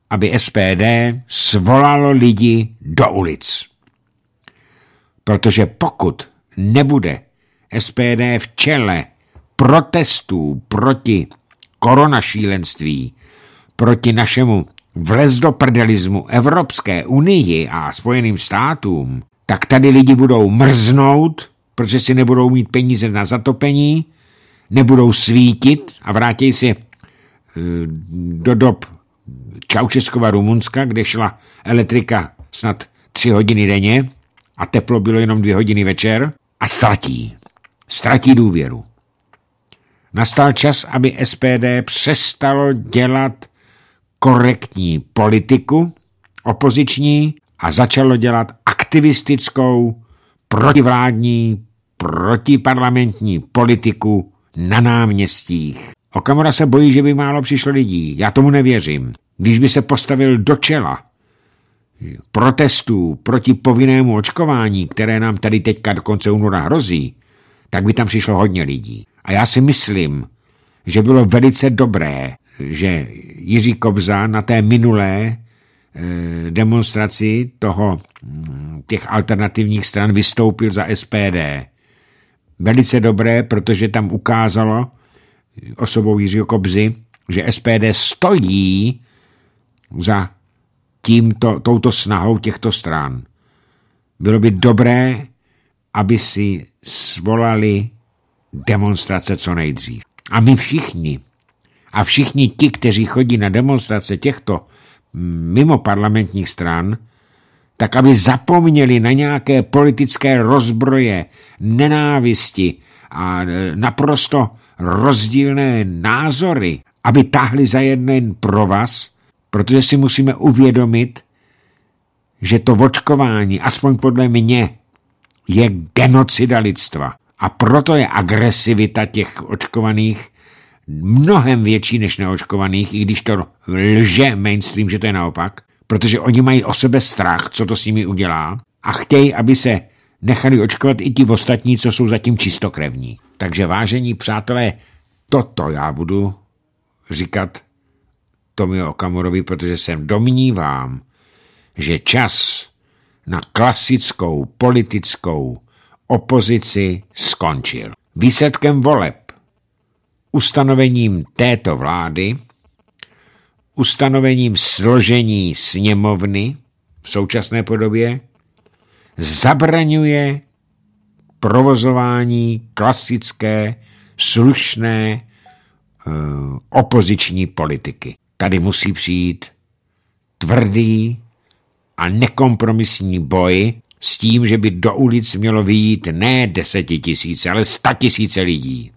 aby SPD svolalo lidi do ulic. Protože pokud nebude SPD v čele protestů proti koronašílenství, proti našemu vlez do prdelismu Evropské unii a Spojeným státům, tak tady lidi budou mrznout protože si nebudou mít peníze na zatopení, nebudou svítit a vrátí si eh, do dob Čaučeskova Rumunska, kde šla elektrika snad tři hodiny denně a teplo bylo jenom dvě hodiny večer a ztratí. Ztratí důvěru. Nastal čas, aby SPD přestalo dělat korektní politiku opoziční a začalo dělat aktivistickou protivládní protiparlamentní politiku na náměstích. Okamura se bojí, že by málo přišlo lidí. Já tomu nevěřím. Když by se postavil do čela protestů proti povinnému očkování, které nám tady teďka do konce února hrozí, tak by tam přišlo hodně lidí. A já si myslím, že bylo velice dobré, že Jiří Kobza na té minulé eh, demonstraci toho, hm, těch alternativních stran vystoupil za SPD velice dobré, protože tam ukázalo osobou Jiřího Kobzy, že SPD stojí za tímto, touto snahou těchto stran. Bylo by dobré, aby si svolali demonstrace co nejdřív. A my všichni, a všichni ti, kteří chodí na demonstrace těchto mm, mimo parlamentních stran, tak aby zapomněli na nějaké politické rozbroje, nenávisti a e, naprosto rozdílné názory, aby tahli za jeden provaz, protože si musíme uvědomit, že to očkování, aspoň podle mě, je genocida lidstva. A proto je agresivita těch očkovaných mnohem větší než neočkovaných, i když to lže mainstream, že to je naopak protože oni mají o sebe strach, co to s nimi udělá a chtějí, aby se nechali očkovat i ti ostatní, co jsou zatím čistokrevní. Takže vážení přátelé, toto já budu říkat Tomio Okamorovi, protože jsem domnívám, že čas na klasickou politickou opozici skončil. Výsledkem voleb, ustanovením této vlády, ustanovením složení sněmovny v současné podobě zabraňuje provozování klasické, slušné eh, opoziční politiky. Tady musí přijít tvrdý a nekompromisní boj s tím, že by do ulic mělo vyjít ne desetitisíce, ale statisíce lidí.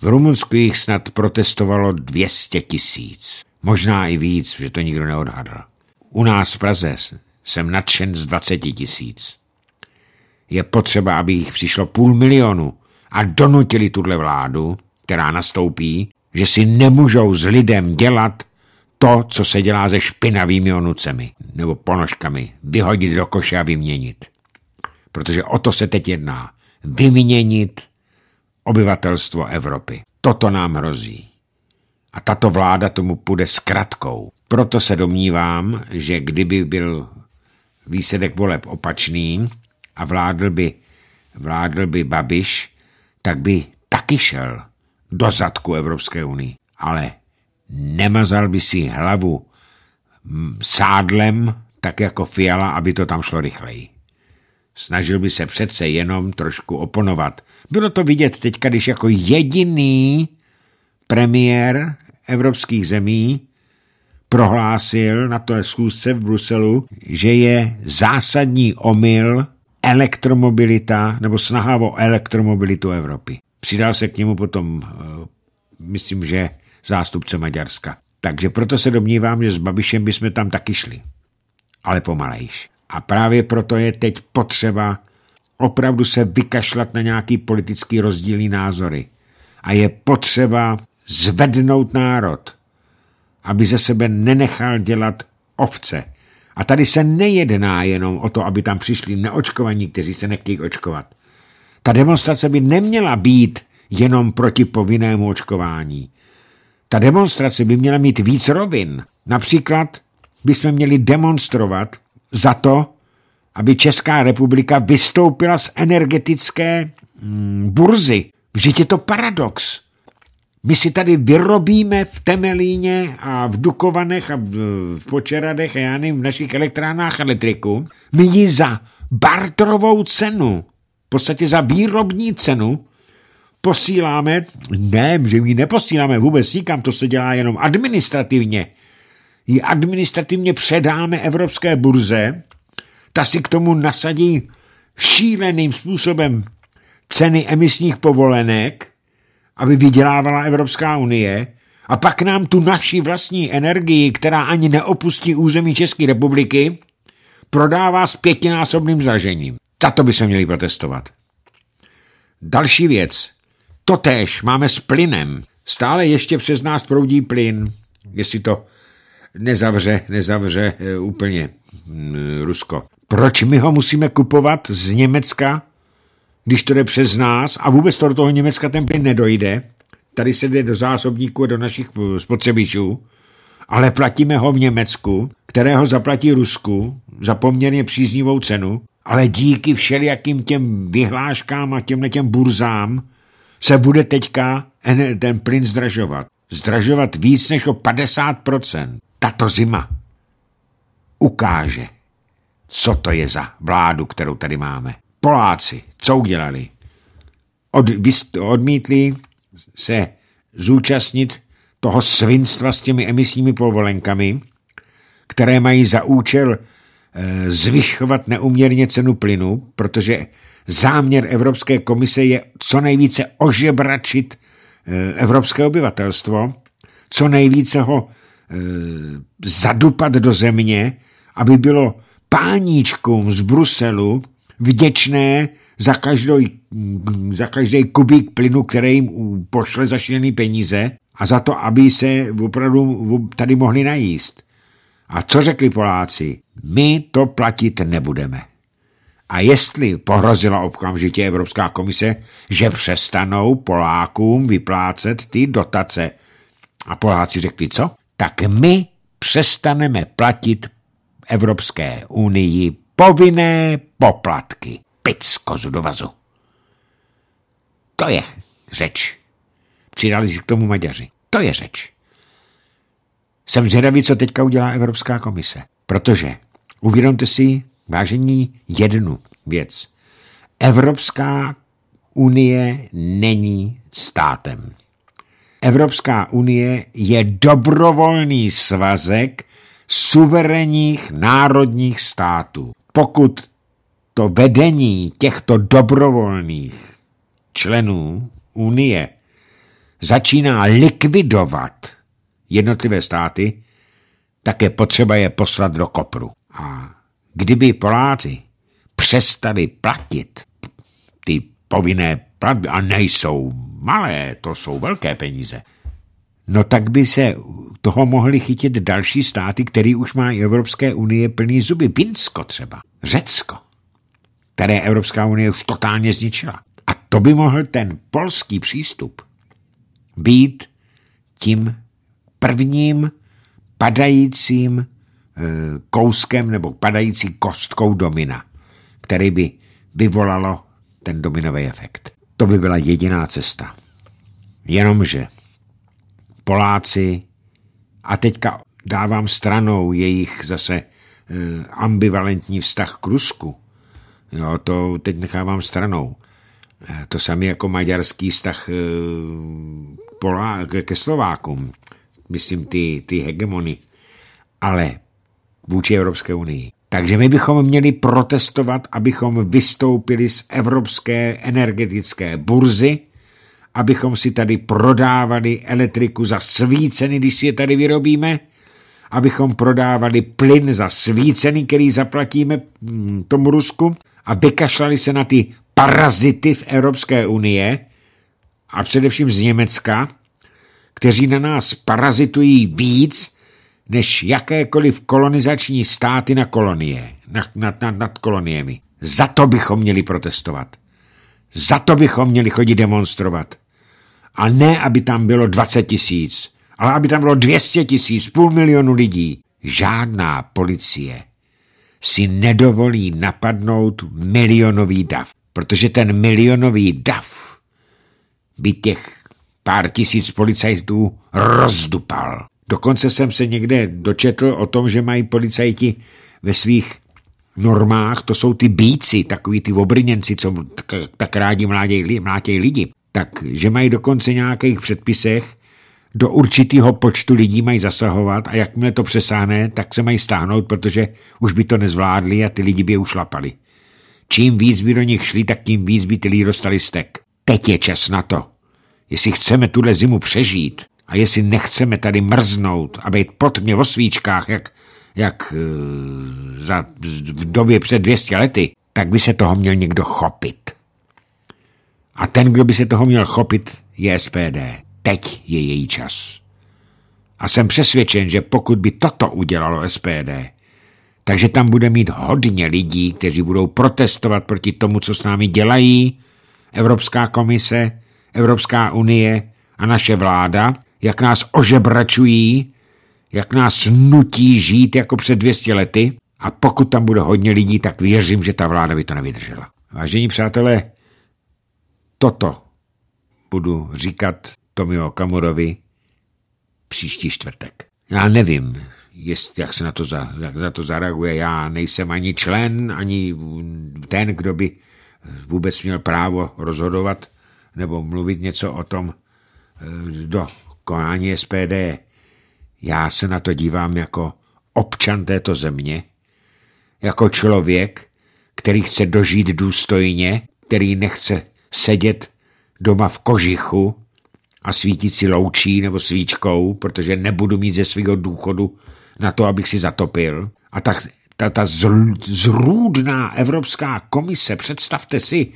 V Rumunsku jich snad protestovalo 200 tisíc. Možná i víc, že to nikdo neodhadl. U nás v Praze jsem nadšen z 20 tisíc. Je potřeba, aby jich přišlo půl milionu a donutili tuhle vládu, která nastoupí, že si nemůžou s lidem dělat to, co se dělá se špinavými onucemi nebo ponožkami, vyhodit do koše a vyměnit. Protože o to se teď jedná. Vyměnit obyvatelstvo Evropy. Toto nám hrozí. A tato vláda tomu půjde s kratkou. Proto se domnívám, že kdyby byl výsledek voleb opačný a vládl by, vládl by Babiš, tak by taky šel do zadku Evropské unii. Ale nemazal by si hlavu mm, sádlem, tak jako Fiala, aby to tam šlo rychleji. Snažil by se přece jenom trošku oponovat. Bylo to vidět teďka, když jako jediný premiér evropských zemí prohlásil na té schůzce v Bruselu, že je zásadní omyl elektromobilita nebo snaha o elektromobilitu Evropy. Přidal se k němu potom, eh, myslím, že zástupce Maďarska. Takže proto se domnívám, že s Babišem bychom tam taky šli. Ale pomalejš. A právě proto je teď potřeba opravdu se vykašlat na nějaký politický rozdílný názory. A je potřeba zvednout národ, aby ze sebe nenechal dělat ovce. A tady se nejedná jenom o to, aby tam přišli neočkovaní, kteří se nechtějí očkovat. Ta demonstrace by neměla být jenom proti povinnému očkování. Ta demonstrace by měla mít víc rovin. Například bychom měli demonstrovat za to, aby Česká republika vystoupila z energetické mm, burzy. Vždyť je to paradox. My si tady vyrobíme v Temelíně a v Dukovanech a v, v Počeradech a já nevím, v našich elektrárnách elektriku. My ji za bartrovou cenu, v podstatě za výrobní cenu, posíláme, ne, že ji neposíláme vůbec nikam, to se dělá jenom administrativně. Ji administrativně předáme Evropské burze, ta si k tomu nasadí šíleným způsobem ceny emisních povolenek, aby vydělávala Evropská unie, a pak nám tu naši vlastní energii, která ani neopustí území České republiky, prodává s pětinásobným zražením. Tato by se měli protestovat. Další věc. Totež máme s plynem. Stále ještě přes nás proudí plyn, jestli to nezavře, nezavře eh, úplně mm, Rusko. Proč my ho musíme kupovat z Německa když to jde přes nás a vůbec to do toho Německa ten plyn nedojde, tady se jde do zásobníků a do našich eh, spotřebičů, ale platíme ho v Německu, kterého zaplatí Rusku za poměrně příznivou cenu, ale díky všelijakým těm vyhláškám a těmhle těm burzám se bude teďka ten plyn zdražovat. Zdražovat víc než o 50%. Tato zima ukáže, co to je za vládu, kterou tady máme. Poláci, co udělali? Od, odmítli se zúčastnit toho svinstva s těmi emisními povolenkami, které mají za účel eh, zvyšovat neuměrně cenu plynu, protože záměr Evropské komise je co nejvíce ožebračit eh, evropské obyvatelstvo, co nejvíce ho eh, zadupat do země, aby bylo páníčkům z Bruselu vděčné za každý, za každý kubík plynu, který jim pošle zašílený peníze a za to, aby se opravdu tady mohli najíst. A co řekli Poláci? My to platit nebudeme. A jestli pohrozila okamžitě Evropská komise, že přestanou Polákům vyplácet ty dotace. A Poláci řekli co? Tak my přestaneme platit Evropské unii povinné poplatky, picko z dovazu. To je řeč. Přidali si k tomu Maďaři. To je řeč. Jsem zvědavý, co teďka udělá Evropská komise. Protože uvědomte si, vážení, jednu věc. Evropská unie není státem. Evropská unie je dobrovolný svazek suverenních národních států. Pokud to vedení těchto dobrovolných členů Unie začíná likvidovat jednotlivé státy, tak je potřeba je poslat do kopru. A kdyby Poláci přestali platit ty povinné platby, a nejsou malé, to jsou velké peníze, no tak by se toho mohly chytit další státy, který už má Evropské unie plný zuby. Finsko třeba, Řecko které Evropská unie už totálně zničila. A to by mohl ten polský přístup být tím prvním padajícím eh, kouskem nebo padající kostkou domina, který by vyvolalo ten dominový efekt. To by byla jediná cesta. Jenomže Poláci, a teďka dávám stranou jejich zase eh, ambivalentní vztah k Rusku, No, to teď nechávám stranou. Eh, to samé jako maďarský vztah eh, ke Slovákům, myslím ty, ty hegemony, ale vůči Evropské unii. Takže my bychom měli protestovat, abychom vystoupili z evropské energetické burzy, abychom si tady prodávali elektriku za svý ceny, když si je tady vyrobíme, abychom prodávali plyn za svý ceny, který zaplatíme hm, tomu Rusku, a vykašlali se na ty parazity v Evropské unie a především z Německa, kteří na nás parazitují víc než jakékoliv kolonizační státy na kolonie, nad, nad, nad, nad koloniemi. Za to bychom měli protestovat. Za to bychom měli chodit demonstrovat. A ne, aby tam bylo 20 tisíc, ale aby tam bylo 200 tisíc, půl milionu lidí. Žádná policie si nedovolí napadnout milionový dav. Protože ten milionový dav by těch pár tisíc policajtů rozdupal. Dokonce jsem se někde dočetl o tom, že mají policajti ve svých normách, to jsou ty bíci, takový ty obrněnci, co tak, rádi mlátějí lidi, tak že mají dokonce nějakých předpisech, do určitého počtu lidí mají zasahovat a jakmile to přesáhne, tak se mají stáhnout, protože už by to nezvládli a ty lidi by je ušlapali. Čím víc by do nich šli, tak tím víc by ty lidi dostali stek. Teď je čas na to. Jestli chceme tuhle zimu přežít a jestli nechceme tady mrznout a být pod mě o svíčkách, jak, jak eh, za, v době před 200 lety, tak by se toho měl někdo chopit. A ten, kdo by se toho měl chopit, je SPD. Teď je její čas. A jsem přesvědčen, že pokud by toto udělalo SPD, takže tam bude mít hodně lidí, kteří budou protestovat proti tomu, co s námi dělají Evropská komise, Evropská unie a naše vláda, jak nás ožebračují, jak nás nutí žít jako před 200 lety. A pokud tam bude hodně lidí, tak věřím, že ta vláda by to nevydržela. Vážení přátelé, toto budu říkat Tomio Okamurovi příští čtvrtek. Já nevím, jest, jak se na to, za, jak za to zareaguje. Já nejsem ani člen, ani ten, kdo by vůbec měl právo rozhodovat nebo mluvit něco o tom eh, do konání SPD. Já se na to dívám jako občan této země, jako člověk, který chce dožít důstojně, který nechce sedět doma v kožichu a svítit si loučí nebo svíčkou, protože nebudu mít ze svého důchodu na to, abych si zatopil. A tak ta, ta zrůdná Evropská komise, představte si,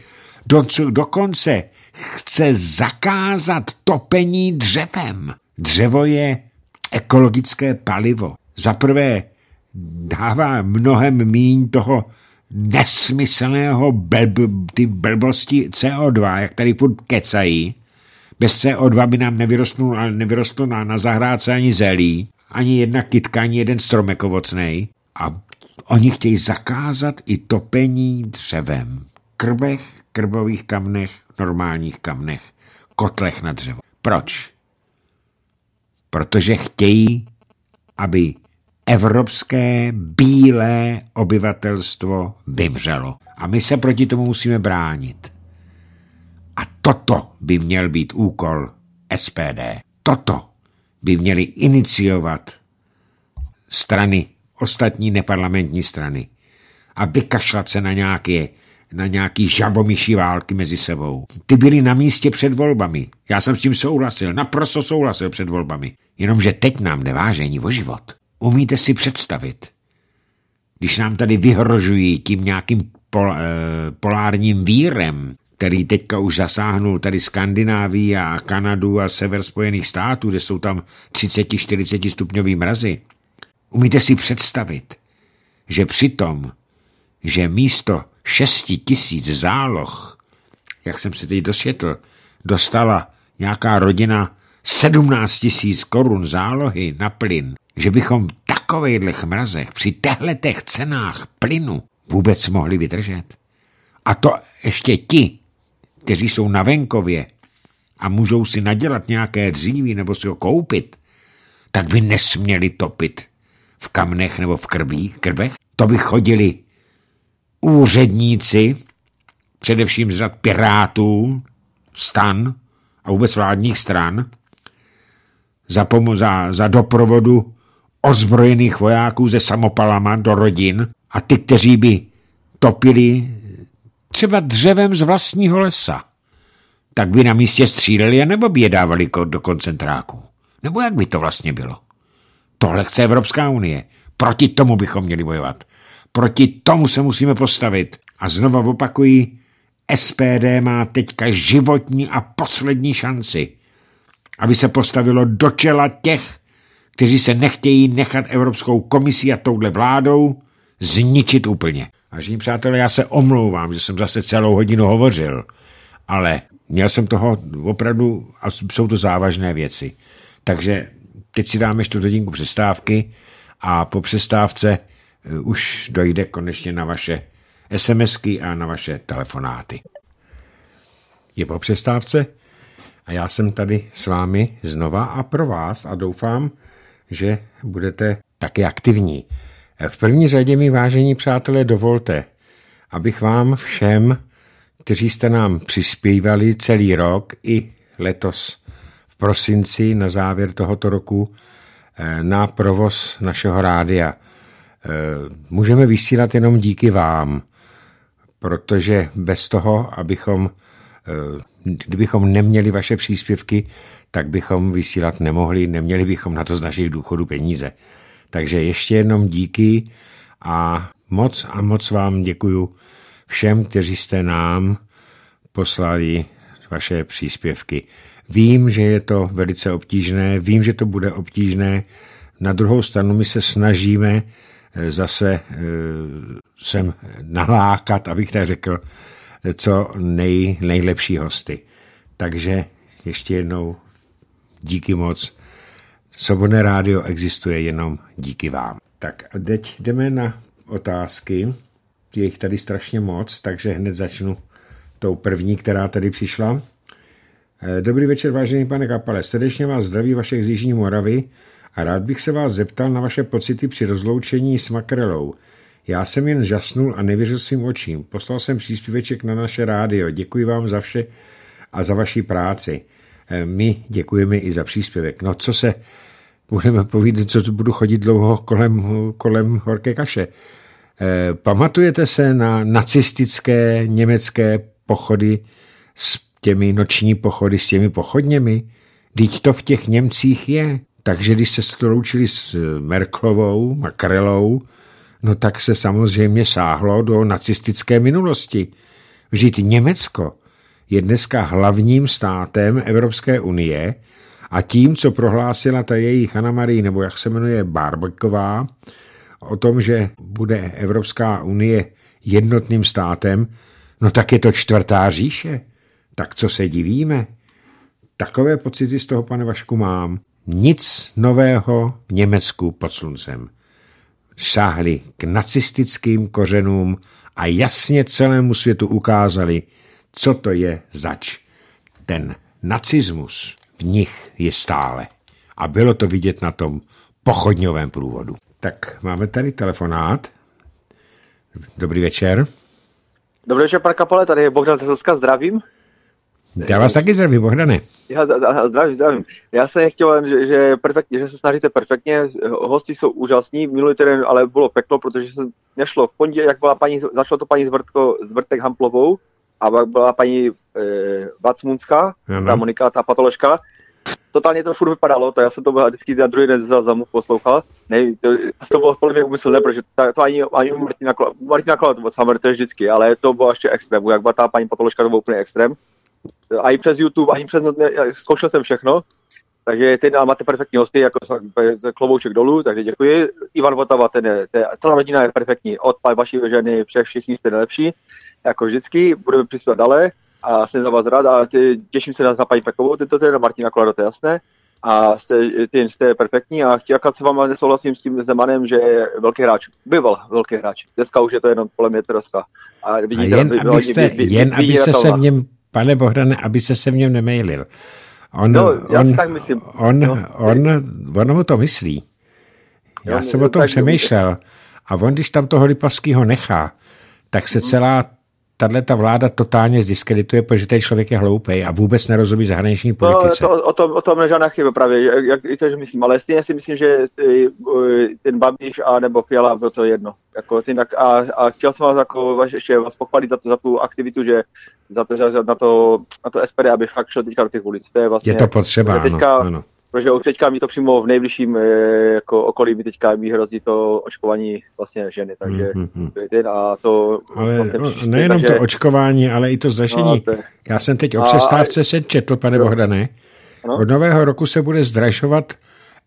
do, dokonce chce zakázat topení dřevem. Dřevo je ekologické palivo. Za prvé dává mnohem míň toho nesmyslného blb, ty blbosti CO2, jak tady furt kecají. Bez CO2 by nám nevyrostlo, nevyrostlo na, na zahrádce ani zelí, ani jedna kytka, ani jeden stromek ovocnej. A oni chtějí zakázat i topení dřevem. Krbech, krbových kamnech, normálních kamnech, kotlech na dřevo. Proč? Protože chtějí, aby evropské bílé obyvatelstvo vymřelo. A my se proti tomu musíme bránit. A toto by měl být úkol SPD. Toto by měly iniciovat strany, ostatní neparlamentní strany a vykašlat se na nějaké na nějaký žabomyší války mezi sebou. Ty byly na místě před volbami. Já jsem s tím souhlasil, naprosto souhlasil před volbami. Jenomže teď nám nevážení o život. Umíte si představit, když nám tady vyhrožují tím nějakým pol, eh, polárním vírem, který teďka už zasáhnul tady Skandinávii a Kanadu a sever Spojených států, kde jsou tam 30-40 stupňový mrazy, umíte si představit, že přitom, že místo 6 tisíc záloh, jak jsem se teď došetl, dostala nějaká rodina 17 tisíc korun zálohy na plyn, že bychom takovejhlech mrazech při tehletech cenách plynu vůbec mohli vydržet. A to ještě ti, kteří jsou na venkově a můžou si nadělat nějaké dříví nebo si ho koupit, tak by nesměli topit v kamnech nebo v krbích, krbech. To by chodili úředníci, především z řad pirátů, stan a vůbec vládních stran, za, pomo- za, za doprovodu ozbrojených vojáků ze samopalama do rodin a ty, kteří by topili třeba dřevem z vlastního lesa. Tak by na místě stříleli a nebo by je dávali do koncentráku. Nebo jak by to vlastně bylo? Tohle chce Evropská unie. Proti tomu bychom měli bojovat. Proti tomu se musíme postavit. A znova opakuji, SPD má teďka životní a poslední šanci, aby se postavilo do čela těch, kteří se nechtějí nechat Evropskou komisí a touhle vládou zničit úplně. Vážení přátelé, já se omlouvám, že jsem zase celou hodinu hovořil, ale měl jsem toho opravdu, a jsou to závažné věci. Takže teď si dáme hodinku přestávky a po přestávce eh, už dojde konečně na vaše SMSky a na vaše telefonáty. Je po přestávce a já jsem tady s vámi znova a pro vás a doufám, že budete taky aktivní. V první řadě mi, vážení přátelé, dovolte, abych vám všem, kteří jste nám přispívali celý rok i letos v prosinci na závěr tohoto roku eh, na provoz našeho rádia. Eh, můžeme vysílat jenom díky vám, protože bez toho, abychom, eh, kdybychom neměli vaše příspěvky, tak bychom vysílat nemohli, neměli bychom na to z našich důchodů peníze. Takže ještě jednom díky a moc a moc vám děkuju všem, kteří jste nám poslali vaše příspěvky. Vím, že je to velice obtížné, vím, že to bude obtížné. Na druhou stranu my se snažíme eh, zase eh, sem nalákat, abych tak řekl, eh, co nej, nejlepší hosty. Takže ještě jednou díky moc Svobodné rádio existuje jenom díky vám. Tak a teď jdeme na otázky. Je jich tady strašně moc, takže hned začnu tou první, která tady přišla. Eh, dobrý večer, vážený pane Kapale. Srdečně vás zdraví vašich z Jižní Moravy a rád bych se vás zeptal na vaše pocity při rozloučení s makrelou. Já jsem jen žasnul a nevěřil svým očím. Poslal jsem příspěveček na naše rádio. Děkuji vám za vše a za vaši práci. Eh, my děkujeme i za příspěvek. No, co se budeme povídat, co budu chodit dlouho kolem, kolem horké kaše. E, pamatujete se na nacistické německé pochody s těmi noční pochody, s těmi pochodněmi? Teď to v těch Němcích je. Takže když se sloučili s Merklovou, Makrelou, no tak se samozřejmě sáhlo do nacistické minulosti. Vždyť Německo je dneska hlavním státem Evropské unie, a tím, co prohlásila ta jejich Anna Marie, nebo jak se jmenuje, Barbeková, o tom, že bude Evropská unie jednotným státem, no tak je to čtvrtá říše. Tak co se divíme? Takové pocity z toho, pane Vašku, mám. Nic nového v Německu pod sluncem. Sáhli k nacistickým kořenům a jasně celému světu ukázali, co to je zač. Ten nacismus v nich je stále. A bylo to vidět na tom pochodňovém průvodu. Tak máme tady telefonát. Dobrý večer. Dobrý večer, pan Kapole, tady je Bohdan Teselska, zdravím. Já vás taky zdravím, Bohdane. Já zdravím, zdravím. Já jsem chtěl, že, že, perfektně, že se snažíte perfektně, hosti jsou úžasní, minulý týden ale bylo peklo, protože se nešlo v pondělí, jak byla paní, začalo to paní Zvrtko, Zvrtek Hamplovou, a pak byla paní e, Vacmunská, ta Monika, ta patoložka, totálně to furt vypadalo, to já jsem to byl vždycky na druhý den za zamu poslouchal, Ne, to, to bylo podle mě ne, protože ta, to ani, ani Martina, Kola, Martina Kola to bylo to vždycky, ale to bylo ještě extrém, jak byla ta paní patoložka, to byl úplně extrém. A i přes YouTube, a i přes, zkoušel jsem všechno, takže ty máte perfektní hosty, jako klobouček dolů, takže děkuji. Ivan Votava, ten je, ten, rodina je perfektní, od vaší ženy, všech, všichni jste nejlepší jako vždycky, budeme přispívat dále a jsem za vás rád a tě, těším se na, na paní Pekovou, tento ten Martina Kola, to je jasné. A jste, ty jste perfektní a chtěl, se vám nesouhlasím s tím Zemanem, že je velký hráč. byval, velký hráč. Dneska už je to jenom polem je troska. A, vidíte, a jen, byla, abyste, by, jen aby se se v něm, pane Bohdane, aby se se v něm nemejlil. On, no, já on, tak myslím. On, no. on, on, on to myslí. Já no, jsem o no, tom přemýšlel. A on, když tam toho Lipavského nechá, tak se mhm. celá tahle ta vláda totálně zdiskredituje, protože ten člověk je hloupý a vůbec nerozumí zahraniční no, politice. No, to, o, tom, o tom nežádná chyba právě, jak to, že myslím, ale stejně si myslím, že eh, ten Babiš a nebo Fiala bylo to jedno. Jako, jinak, a, a, chtěl jsem vás, jako, vás ještě vás pochválit za, to, za tu aktivitu, že za to, že na to, na to SPD, aby fakt šel teďka do těch ulic. To je, vlastně, je to potřeba, teďka, ano, ano protože už teďka mi to přímo v nejbližším eh, jako okolí mi teďka mi hrozí to očkování vlastně ženy, takže mm-hmm. to je ten a to... Ale vlastně no, nejenom takže... to očkování, ale i to zdražení. No, to... Já jsem teď o přestávce a... se četl, pane Bohdane, no. od nového roku se bude zdražovat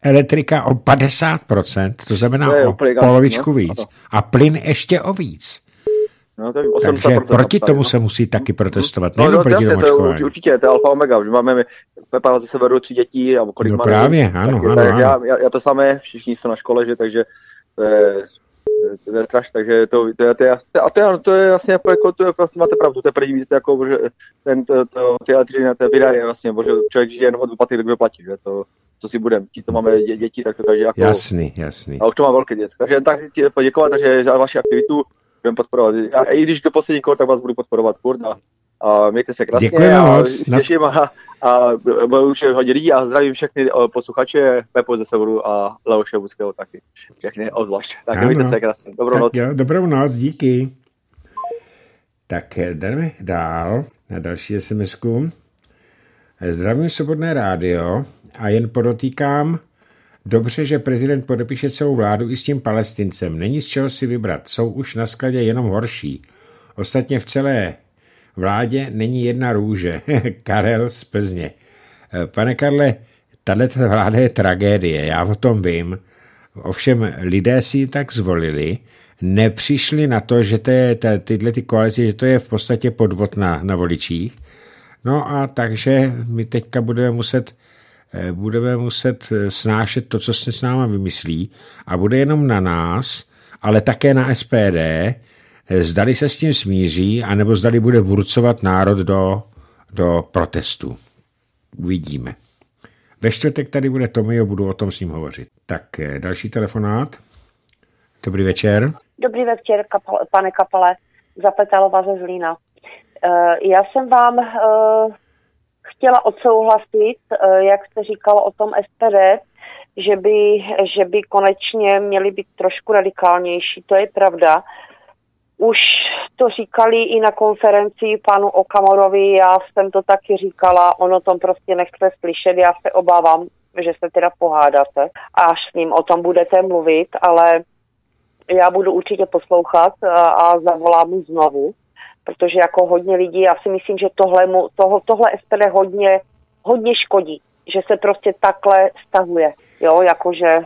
elektrika o 50%, to znamená to o polovičku no? víc. A plyn ještě o víc. No, to 80 Takže proti tady, tomu no. se musí taky protestovat, nejenom no, no, proti tomu očkování. To, určitě, to je alfa omega, protože máme Pepa ze severu tři děti a kolik no, máme. právě, dětí, ano, taky, ano, tak ano. Já, já, to samé, všichni jsou na škole, že, takže to je, to je straš, takže to, to, je, to, je, to, je, to, je, to je vlastně jako, jako- to je, vlastně máte pravdu, to je první víc, jako, že ten, to, to, ty elektřiny na té vydaje, vlastně, protože člověk žije jenom od platy, tak platí, že to, co si budeme, ti to máme děti, tak to, takže jako, jasný, jasný. A už to má velké děti. takže tak poděkovat, takže za vaši aktivitu, budeme podporovat. A i když do poslední kol, tak vás budu podporovat furt a, a mějte se krásně. Děkuji a, nas... Těším a, a, a už hodně lidí a zdravím všechny eh, posluchače Pepo ze Severu a Leoše Buského taky. Všechny ozvlášť. Tak ano. mějte se krásně. Dobrou tak noc. Jo, dobrou noc, díky. Tak eh, jdeme dál na další sms -ku. Eh, zdravím Svobodné rádio a jen podotýkám, Dobře, že prezident podepíše celou vládu i s tím palestincem. Není z čeho si vybrat. Jsou už na skladě jenom horší. Ostatně v celé vládě není jedna růže. Karel z Plzně. Eh, pane Karle, tato vláda je tragédie, já o tom vím. Ovšem lidé si ji tak zvolili, nepřišli na to, že to je, tyhle ty koalice, že to je v podstatě podvod na, na voličích. No a takže my teďka budeme muset Eh, budeme muset eh, snášet to, co se s náma vymyslí a bude jenom na nás, ale také na SPD, eh, zdali se s tím smíří, anebo zdali bude burcovat národ do, do protestu. Uvidíme. Ve čtvrtek tady bude Tomio, budu o tom s ním hovořit. Tak další telefonát. Dobrý večer. Dobrý večer, kapale, pane Kapale. Zapetalo vás ze Zlína. Uh, já jsem vám uh, chtěla odsouhlasit, eh, jak jste říkala o tom SPD, že by, že by konečně měly být trošku radikálnější, to je pravda. Už to říkali i na konferenci panu Okamorovi, já jsem to taky říkala, ono tom prostě nechce slyšet, já se obávám, že se teda pohádáte, až s ním o tom budete mluvit, ale já budu určitě poslouchat a, a zavolám mu znovu protože jako hodně lidí, já si myslím, že tohle, mu, toho, tohle SPD hodně, hodně škodí, že se prostě takhle stahuje, jo, jakože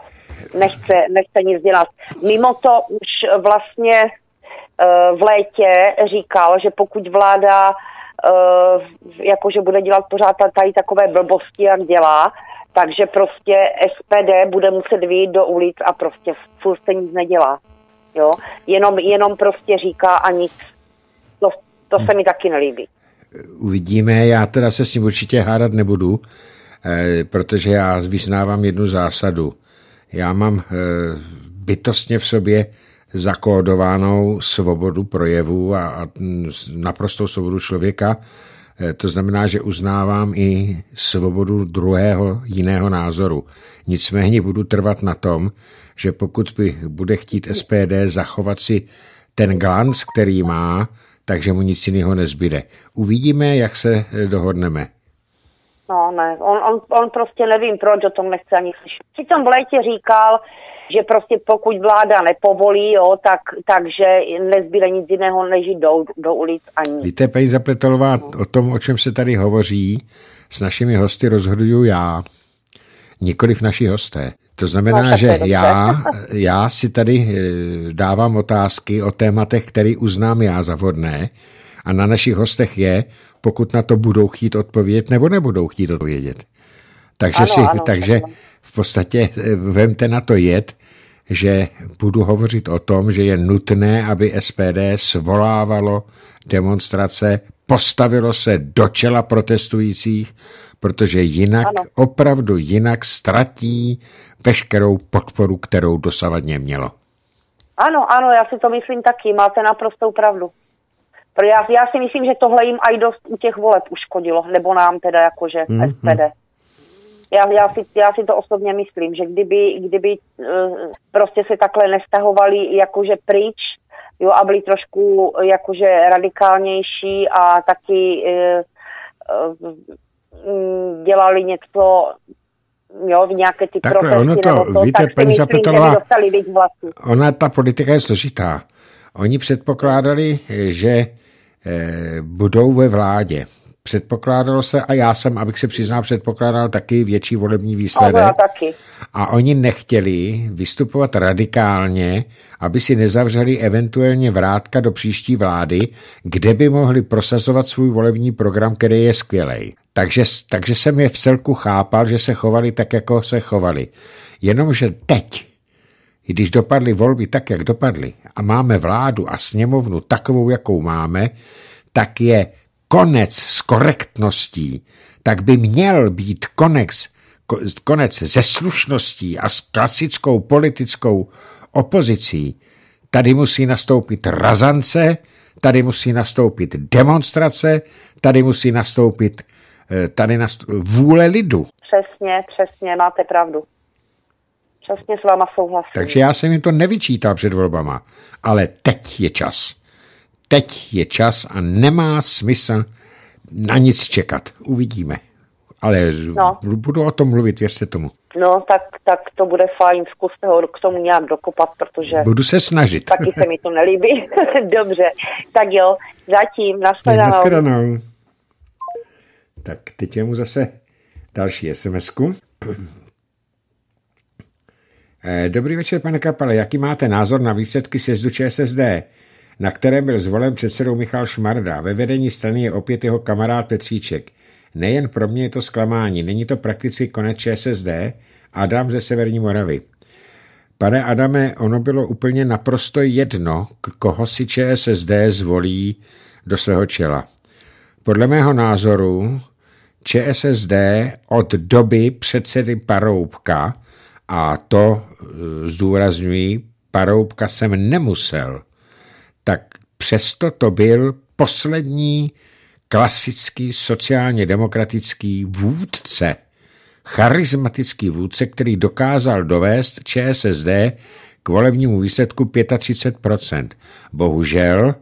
nechce, nechce nic dělat. Mimo to už vlastně eh, v létě říkal, že pokud vláda eh, jakože bude dělat pořád tady takové blbosti, jak dělá, takže prostě SPD bude muset vyjít do ulic a prostě furt se nic nedělá. Jo? Jenom, jenom prostě říká a nic to se mi taky nelíbí. Uvidíme, já teda se s ním určitě hádat nebudu, eh, protože já vyznávám jednu zásadu. Já mám eh, bytostně v sobě zakódovanou svobodu projevu a, naprostou svobodu člověka. Eh, to znamená, že uznávám i svobodu druhého jiného názoru. Nicméně budu trvat na tom, že pokud by bude chtít SPD zachovat si ten glanc, který má, takže mu nic jiného nezbyde. Uvidíme, jak se eh, dohodneme. No ne, on, on, on prostě nevím, proč o tom nechce ani slyšet. Přitom v létě říkal, že prostě pokud vláda nepovolí, jo, tak, takže nezbyde nic jiného, než jít do, do ulic ani. Víte, paní Zapletelová, o tom, o čem se tady hovoří, s našimi hosty rozhoduju já, nikoli v naší hosté. To znamená, no, že já, já si tady eh, dávám otázky o tématech, které uznám já za vhodné a na našich hostech je, pokud na to budou chtít odpovědět nebo nebudou chtít odpovědět. Takže, ano, si, ano, takže v podstatě eh, vemte na to jet, že budu hovořit o tom, že je nutné, aby SPD svolávalo demonstrace postavilo se do čela protestujících, protože jinak, ano. opravdu jinak ztratí veškerou podporu, kterou dosavadně mělo. Ano, ano, já si to myslím taky, máte naprostou pravdu. Pro já, já si myslím, že tohle jim aj dost u těch voleb uškodilo, nebo nám teda jakože mm-hmm. SPD. Já, já, si, já si to osobně myslím, že kdyby, kdyby uh, prostě se takhle nestahovali jakože pryč jo, a byli trošku eh, jakože radikálnější a taky e, dělali něco jo, v nějaké ty Takhle, protesty, ono to, nebo to, víte, tak paní myslím, Zapetalová, ona, ta politika je složitá. Oni předpokládali, že budou ve vládě. Předpokládalo se, a já jsem, abych se přiznal, předpokládal taky větší volební výsledek. A, taky. A oni nechtěli vystupovat radikálně, aby si nezavřeli eventuálně vrátka do příští vlády, kde by mohli prosazovat svůj volební program, který je skvělý. Takže, takže jsem je v celku chápal, že se chovali tak, jako se chovali. Jenomže teď, když dopadly volby tak, jak dopadly, a máme vládu a sněmovnu takovou, jakou máme, tak je konec s korektností, tak by měl být konec, konec ze slušností a s klasickou politickou opozicí. Tady musí nastoupit razance, tady musí nastoupit demonstrace, tady musí nastoupit eh, tady nast- vůle lidu. Přesně, přesně, máte pravdu. Přesně s váma souhlasím. Takže já jsem jim to nevyčítal před volbama, ale teď je čas teď je čas a nemá smysl na nic čekat. Uvidíme. Ale no. budu o tom mluvit, věřte tomu. No, tak, tak to bude fajn, zkuste ho k tomu nějak dokopat, protože... Budu se snažit. Taky se mi to nelíbí. Dobře, tak jo, zatím, nashledanou. Nashledanou. Tak teď je mu zase další sms -ku. Eh, dobrý večer, pane Kapale, jaký máte názor na výsledky sjezdu ČSSD? na kterém byl zvolen předsedou Michal Šmarda. Ve vedení strany je opět jeho kamarád Petříček. Nejen pro mě je to zklamání, není to prakticky konec ČSSD, Adam ze Severní Moravy. Pane Adame, ono bylo úplně naprosto jedno, koho si ČSSD zvolí do svého čela. Podle mého názoru ČSSD od doby předsedy Paroubka, a to e, zdůrazňuji, Paroubka jsem nemusel Přesto to byl poslední klasický sociálně demokratický vůdce, charismatický vůdce, který dokázal dovést ČSSD k volebnímu výsledku 35%. Bohužel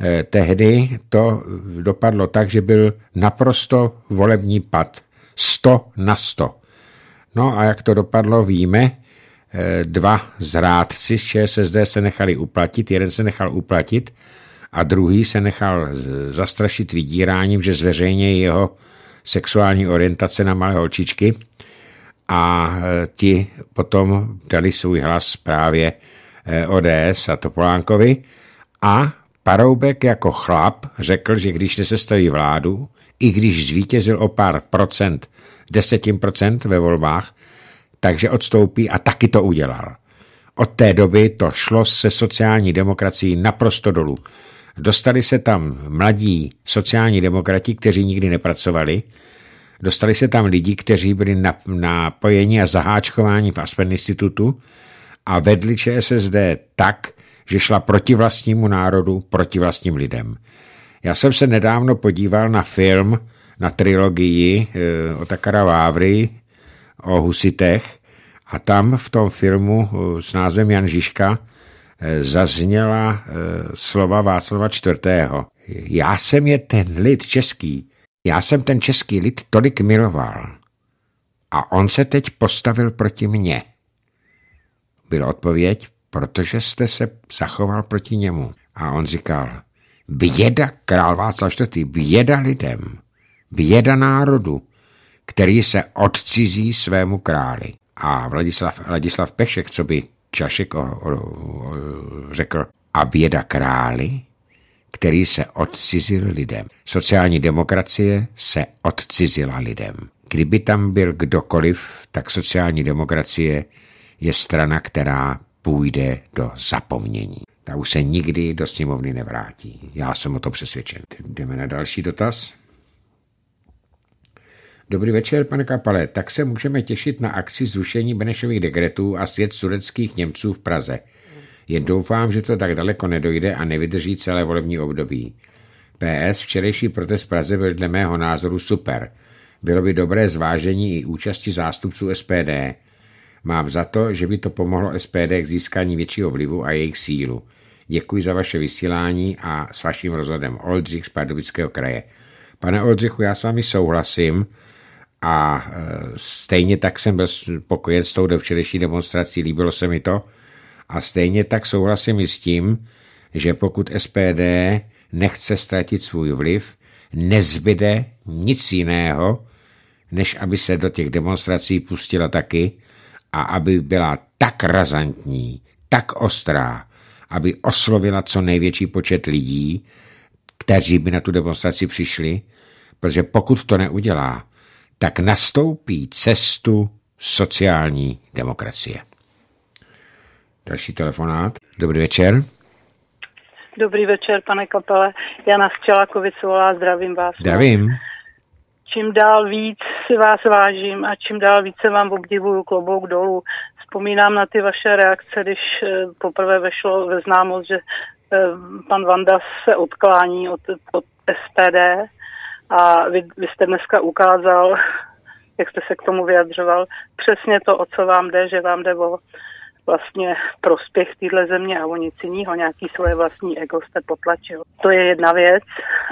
eh, tehdy to dopadlo tak, že byl naprosto volební pad. 100 na 100. No a jak to dopadlo, víme. Eh, dva zrádci z ČSSD se nechali uplatit, jeden se nechal uplatit a druhý se nechal zastrašit vydíráním, že zveřejně jeho sexuální orientace na malé holčičky a eh, ti potom dali svůj hlas právě eh, ODS a Topolánkovi a Paroubek jako chlap řekl, že když nesestaví vládu, i když zvítězil o pár procent, desetím procent ve volbách, takže odstoupí a taky to udělal. Od té doby to šlo se sociální demokracií naprosto dolů. Dostali se tam mladí sociální demokrati, kteří nikdy nepracovali, dostali se tam lidi, kteří byli napojeni a zaháčkováni v Aspen institutu a vedli ČSSD tak, že šla proti vlastnímu národu, proti vlastním lidem. Já jsem se nedávno podíval na film, na trilogii eh, Otakara Vávry, o husitech a tam v tom filmu eh, s názvem Jan Žižka eh, zazněla eh, slova Václava IV. Já jsem je ten lid český, já jsem ten český lid tolik miloval. A on se teď postavil proti mně. Byla odpověď, protože jste se zachoval proti němu. A on říkal, běda král Václav IV., běda lidem, běda národu, který se odcizí svému králi. A Vladislav, Vladislav Pešek, co by Čašek o, o, o, řekl, a běda králi, který se odcizil lidem. Sociální demokracie se odcizila lidem. Kdyby tam byl kdokoliv, tak sociální demokracie je strana, která půjde do zapomnění. Ta už se nikdy do sněmovny nevrátí. Já jsem o to přesvědčen. Jdeme na další dotaz. Dobrý večer, pane Kapale. Tak se můžeme těšit na akci zrušení Benešových dekretů a svět sudeckých Němců v Praze. Jen doufám, že to tak daleko nedojde a nevydrží celé volební období. PS včerejší protest v Praze byl dle mého názoru super. Bylo by dobré zvážení i účasti zástupců SPD. Mám za to, že by to pomohlo SPD k získání většího vlivu a jejich sílu. Děkuji za vaše vysílání a s vaším rozhodem. Oldřich z Pardubického kraje. Pane Oldřichu, já s vámi souhlasím, a e, stejně tak jsem byl spokojen s tou včerejší demonstrací, líbilo se mi to. A stejně tak souhlasím i s tím, že pokud SPD nechce ztratit svůj vliv, nezbyde nic jiného, než aby se do těch demonstrací pustila taky a aby byla tak razantní, tak ostrá, aby oslovila co největší počet lidí, kteří by na tu demonstraci přišli, protože pokud to neudělá, tak nastoupí cestu sociální demokracie. Další telefonát. Dobrý večer. Dobrý večer, pane Kapele. Jana Včelakovic volá, zdravím vás. Zdravím. Čím dál víc si vás vážím a čím dál více vám obdivuju klobouk dolů. Vzpomínám na ty vaše reakce, když eh, poprvé vešlo ve známost, že eh, pan Vanda se odklání od, od SPD a vy, vy jste dneska ukázal, jak jste se k tomu vyjadřoval, přesně to, o co vám jde, že vám jde o vlastně prospěch téhle země a o nic jiného, nějaký svoje vlastní ego jste potlačil. To je jedna věc.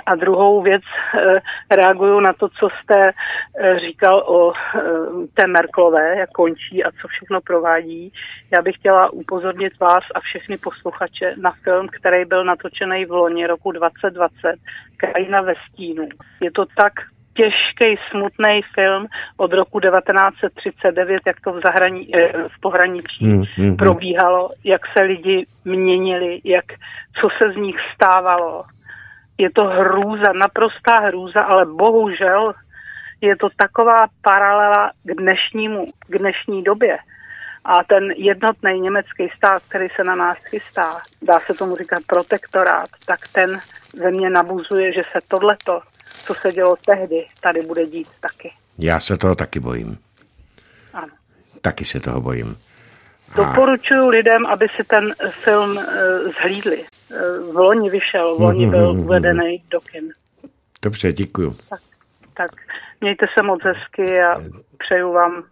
A druhou věc eh, reaguju na to, co jste eh, říkal o eh, té Merklové, jak končí a co všechno provádí. Já bych chtěla upozornit vás a všechny posluchače na film, který byl natočený v loni roku 2020, Krajina ve stínu. Je to tak těžký, smutný film od roku 1939, jak to v, zahraní, eh, v pohraničí mm, mm, probíhalo, jak se lidi měnili, jak, co se z nich stávalo. Je to hrůza, naprostá hrůza, ale bohužel je to taková paralela k dnešnímu, k dnešní době. A ten jednotný německý stát, který se na nás chystá, dá se tomu říkat protektorát, tak ten ve mně nabuzuje, že se tohleto co se dělo tehdy, tady bude dít taky. Já se toho taky bojím. Ano. Taky se toho bojím. A... Doporučuji lidem, aby si ten film uh, zhlídli. Uh, v loni vyšel, v loni byl mhm, mhm, mhm. uvedený do kin. Dobře, děkuju. Tak, tak, mějte se moc hezky a přeju vám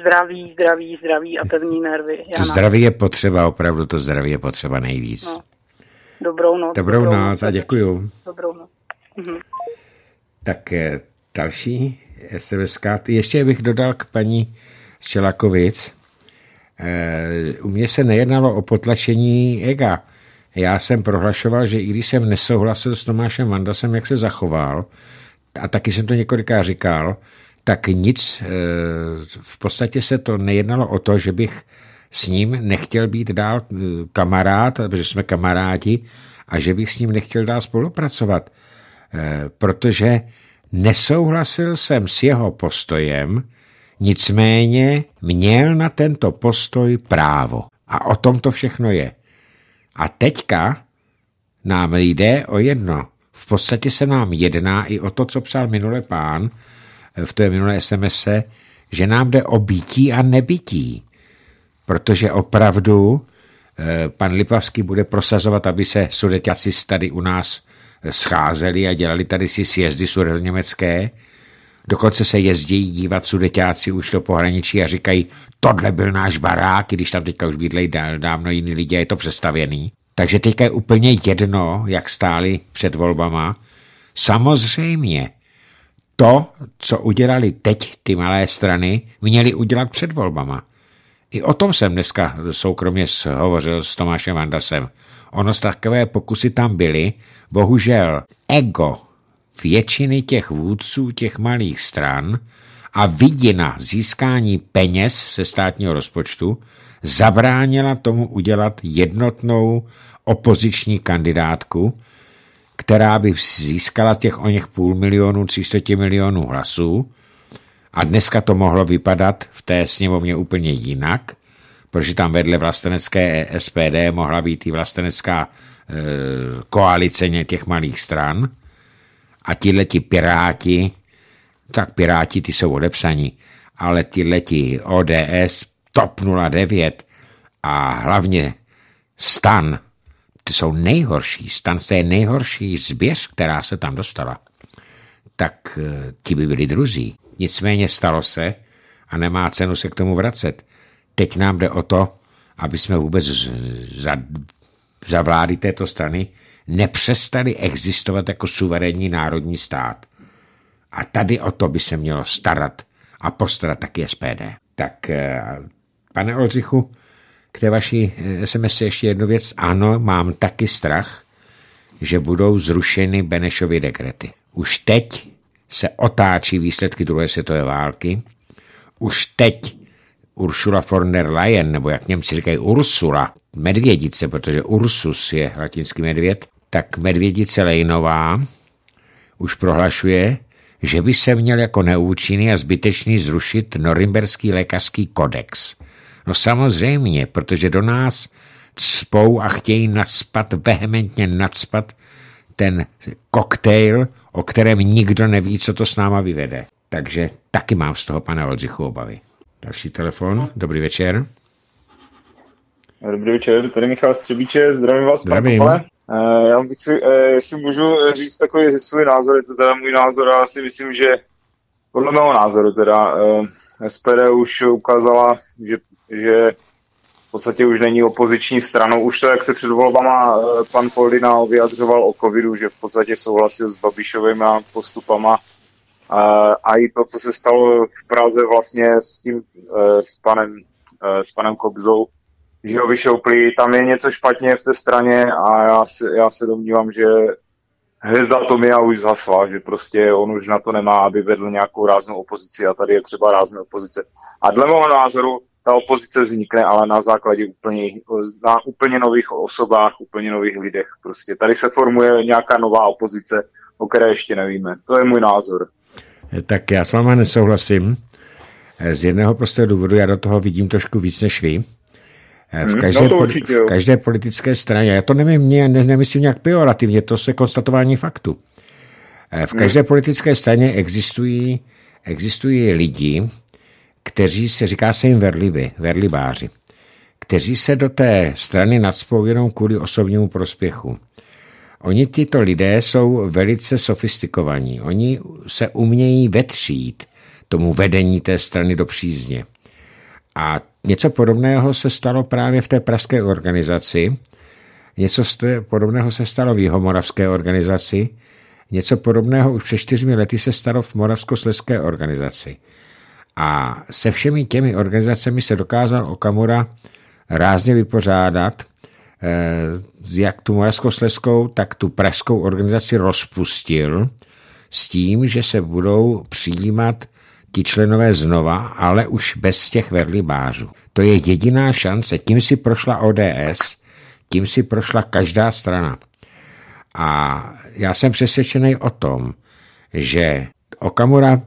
zdraví, zdraví, zdraví a pevní nervy. Jana. To zdraví je potřeba, opravdu to zdraví je potřeba nejvíc. No. Dobrou noc. Dobrou, dobrou noc a děkuju. Dobrou noc. Mhm. Tak eh, další eh, sms Ještě bych dodal k paní Šelakovic. Eh, u mě se nejednalo o potlačení ega. Já jsem prohlašoval, že i když jsem nesouhlasil s Tomášem Vandasem, jak se zachoval, a taky jsem to několikrát říkal, tak nic, v podstatě se to nejednalo o to, že bych s ním nechtěl být dál kamarád, protože jsme kamarádi, a že bych s ním nechtěl dál spolupracovat. Eh, protože nesouhlasil jsem s jeho postojem, nicméně měl na tento postoj právo. A o tom to všechno je. A teďka nám jde o jedno. V podstatě se nám jedná i o to, co psal minule pán eh, v té minulé sms že nám jde o bytí a nebytí. Protože opravdu eh, pan Lipavský bude prosazovat, aby se sudeťaci tady u nás scházeli a dělali tady si sjezdy sudetoněmecké. Dokonce se jezdí dívat sudetáci už do pohraničí a říkají, tohle byl náš barák, i když tam teďka už bydlejí dávno jiní lidi a je to přestavěný. Takže teďka je úplně jedno, jak stáli před volbama. Samozřejmě to, co udělali teď ty malé strany, měli udělat před volbama. I o tom jsem dneska soukromě hovořil s Tomášem Andasem. Ono takové pokusy tam byly. Bohužel ego většiny těch vůdců těch malých stran a vidina získání peněz se státního rozpočtu zabránila tomu udělat jednotnou opoziční kandidátku, která by získala těch o něch půl milionu, 300 milionů hlasů. A dneska to mohlo vypadat v té sněmovně úplně jinak protože tam vedle vlastenecké e SPD mohla být i vlastenecká e, koalice těch malých stran a tyhleti piráti, tak piráti ty jsou odepsaní, ale tyhleti ODS, TOP 09 a hlavně STAN, ty jsou nejhorší. STAN to je nejhorší zběř, která se tam dostala. Tak e, ti by byli druzí. Nicméně stalo se a nemá cenu se k tomu vracet teď nám jde o to, aby jsme vůbec za, za vlády této strany nepřestali existovat jako suverénní národní stát. A tady o to by se mělo starat a postarat taky SPD. Tak, eh, pane Olřichu, k té vaší SMS eh, ještě jednu věc. Ano, mám taky strach, že budou zrušeny Benešovy dekrety. Už teď se otáčí výsledky druhé světové války, už teď Uršula von der Leyen, nebo jak Němci říkají Ursula, medvědice, protože Ursus je latinský medvěd, tak medvědice Lejnová už prohlašuje, že by se měl jako neúčinný a zbytečný zrušit norimberský lékařský kodex. No samozřejmě, protože do nás cpou a chtějí nadspat, vehementně nadspat ten koktejl, o kterém nikdo neví, co to s náma vyvede. Takže taky mám z toho, pana Oldřichu, obavy. Další telefon. Dobrý večer. Dobrý večer, tady Michal Střebíče, zdravím vás. Zdravím. Pane. Eh, já bych si, eh, jestli můžu říct takový svůj názor, je to teda můj názor, já si myslím, že podle mého názoru teda eh, SPD už ukázala, že, že v podstatě už není opoziční stranou. Už to, jak se před volbama pan Foldina vyjadřoval o covidu, že v podstatě souhlasil s Babišovými postupama a i to, co se stalo v Praze vlastně s tím, eh, s panem, eh, s panem Kobzou, že ho vyšoupli, tam je něco špatně v té straně a já, se já se domnívám, že hvězda Tomia už zhasla, že prostě on už na to nemá, aby vedl nějakou ráznou opozici a tady je třeba rázná opozice. A dle mého názoru ta opozice vznikne, ale na základě úplně, na úplně nových osobách, úplně nových lidech. Prostě tady se formuje nějaká nová opozice, o které ještě nevíme. To je můj názor. Tak já s váma nesouhlasím. Z jednoho prostého důvodu já do toho vidím trošku víc než vy. V hmm, no každé, no určitě, v každé politické straně, já to nevím, ne, nemyslím nějak pejorativně, to se konstatování faktu. Eh, v hmm. každé ne. politické straně existují, existují lidi, kteří se říká se jim verliby, verlibáři, kteří se do té strany nadspou jenom kvůli osobnímu prospěchu. Oni tyto lidé jsou velice sofistikovaní. Oni se umějí vetřít tomu vedení té strany do přízně. A něco podobného se stalo právě v té pražské organizaci, něco podobného se stalo v jihomoravské organizaci, něco podobného už před čtyřmi lety se stalo v moravskosleské organizaci. A se všemi těmi organizacemi se dokázal Okamura rázně vypořádat, eh, jak tu moravskosleskou, tak tu pražskou organizaci rozpustil s tím, že se budou přijímat ti členové znova, ale už bez těch verlibářů. To je jediná šance. Tím si prošla ODS, tím si prošla každá strana. A já jsem přesvědčený o tom, že Okamura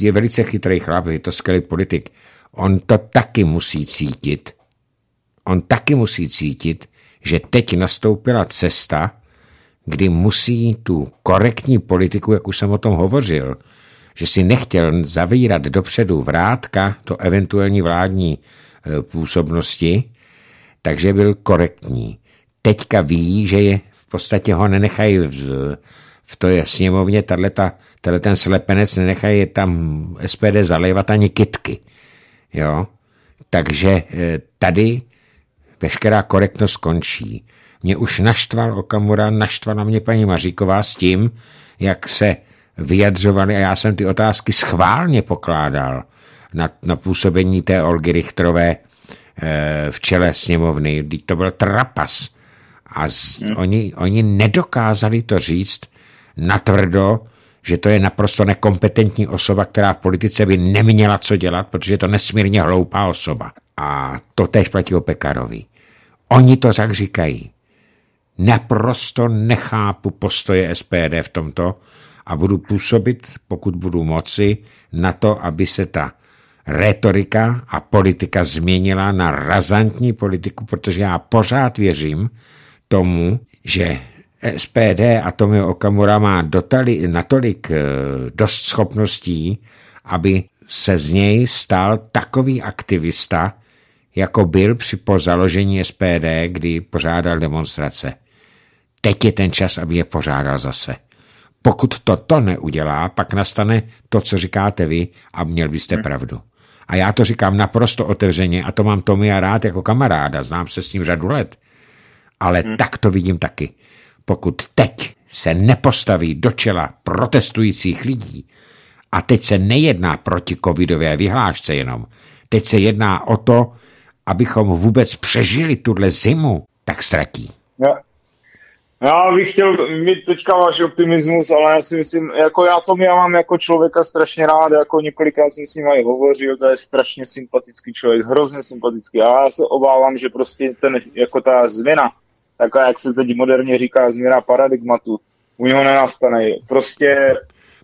je velice chytrý chlap, je to skvělý politik. On to taky musí cítit. On taky musí cítit, že teď nastoupila cesta, kdy musí tu korektní politiku, jak už jsem o tom hovořil, že si nechtěl zavírat dopředu vrátka do eventuální vládní e, působnosti, takže byl korektní. Teďka ví, že je v podstatě ho nenechají v to je sněmovně tenhle ten slepenec nenechají tam SPD zalévat ani kitky. Jo? Takže eh, tady veškerá korektnost končí. Mě už naštval Okamura, naštvala mě paní Maříková s tím, jak se vyjadřovali a já jsem ty otázky schválně pokládal na, na působení té Olgy Richtrové e, eh, v čele sněmovny. to byl trapas. A z, hmm. oni, oni nedokázali to říct natvrdo, že to je naprosto nekompetentní osoba, která v politice by neměla co dělat, protože je to nesmírně hloupá osoba. A to tež platí o Pekarovi. Oni to tak říkají. Naprosto nechápu postoje SPD v tomto a budu působit, pokud budu moci, na to, aby se ta retorika a politika změnila na razantní politiku, protože já pořád věřím tomu, že SPD a Tomio Okamura má dotali, natolik eh, dost schopností, aby se z něj stal takový aktivista, jako byl při po založení SPD, kdy pořádal demonstrace. Teď je ten čas, aby je pořádal zase. Pokud to to neudělá, pak nastane to, co říkáte vy a měl byste hm. pravdu. A já to říkám naprosto otevřeně a to mám Tomia rád jako kamaráda, znám se s ním řadu let. Ale hmm. tak to vidím taky. Pokud teď se nepostaví do čela protestujících lidí, a teď se nejedná proti covidové vyhlášce jenom, teď se jedná o to, abychom vůbec přežili tuhle zimu, tak ztratí. Já, já bych chtěl mít teďka váš optimismus, ale já si myslím, jako já to já mám jako člověka strašně rád, jako několikrát jsem s ním i hovořil, to je strašně sympatický člověk, hrozně sympatický, ale já se obávám, že prostě ten, jako ta změna taková, jak se teď moderně říká, změna paradigmatu, u něho nenastane. Prostě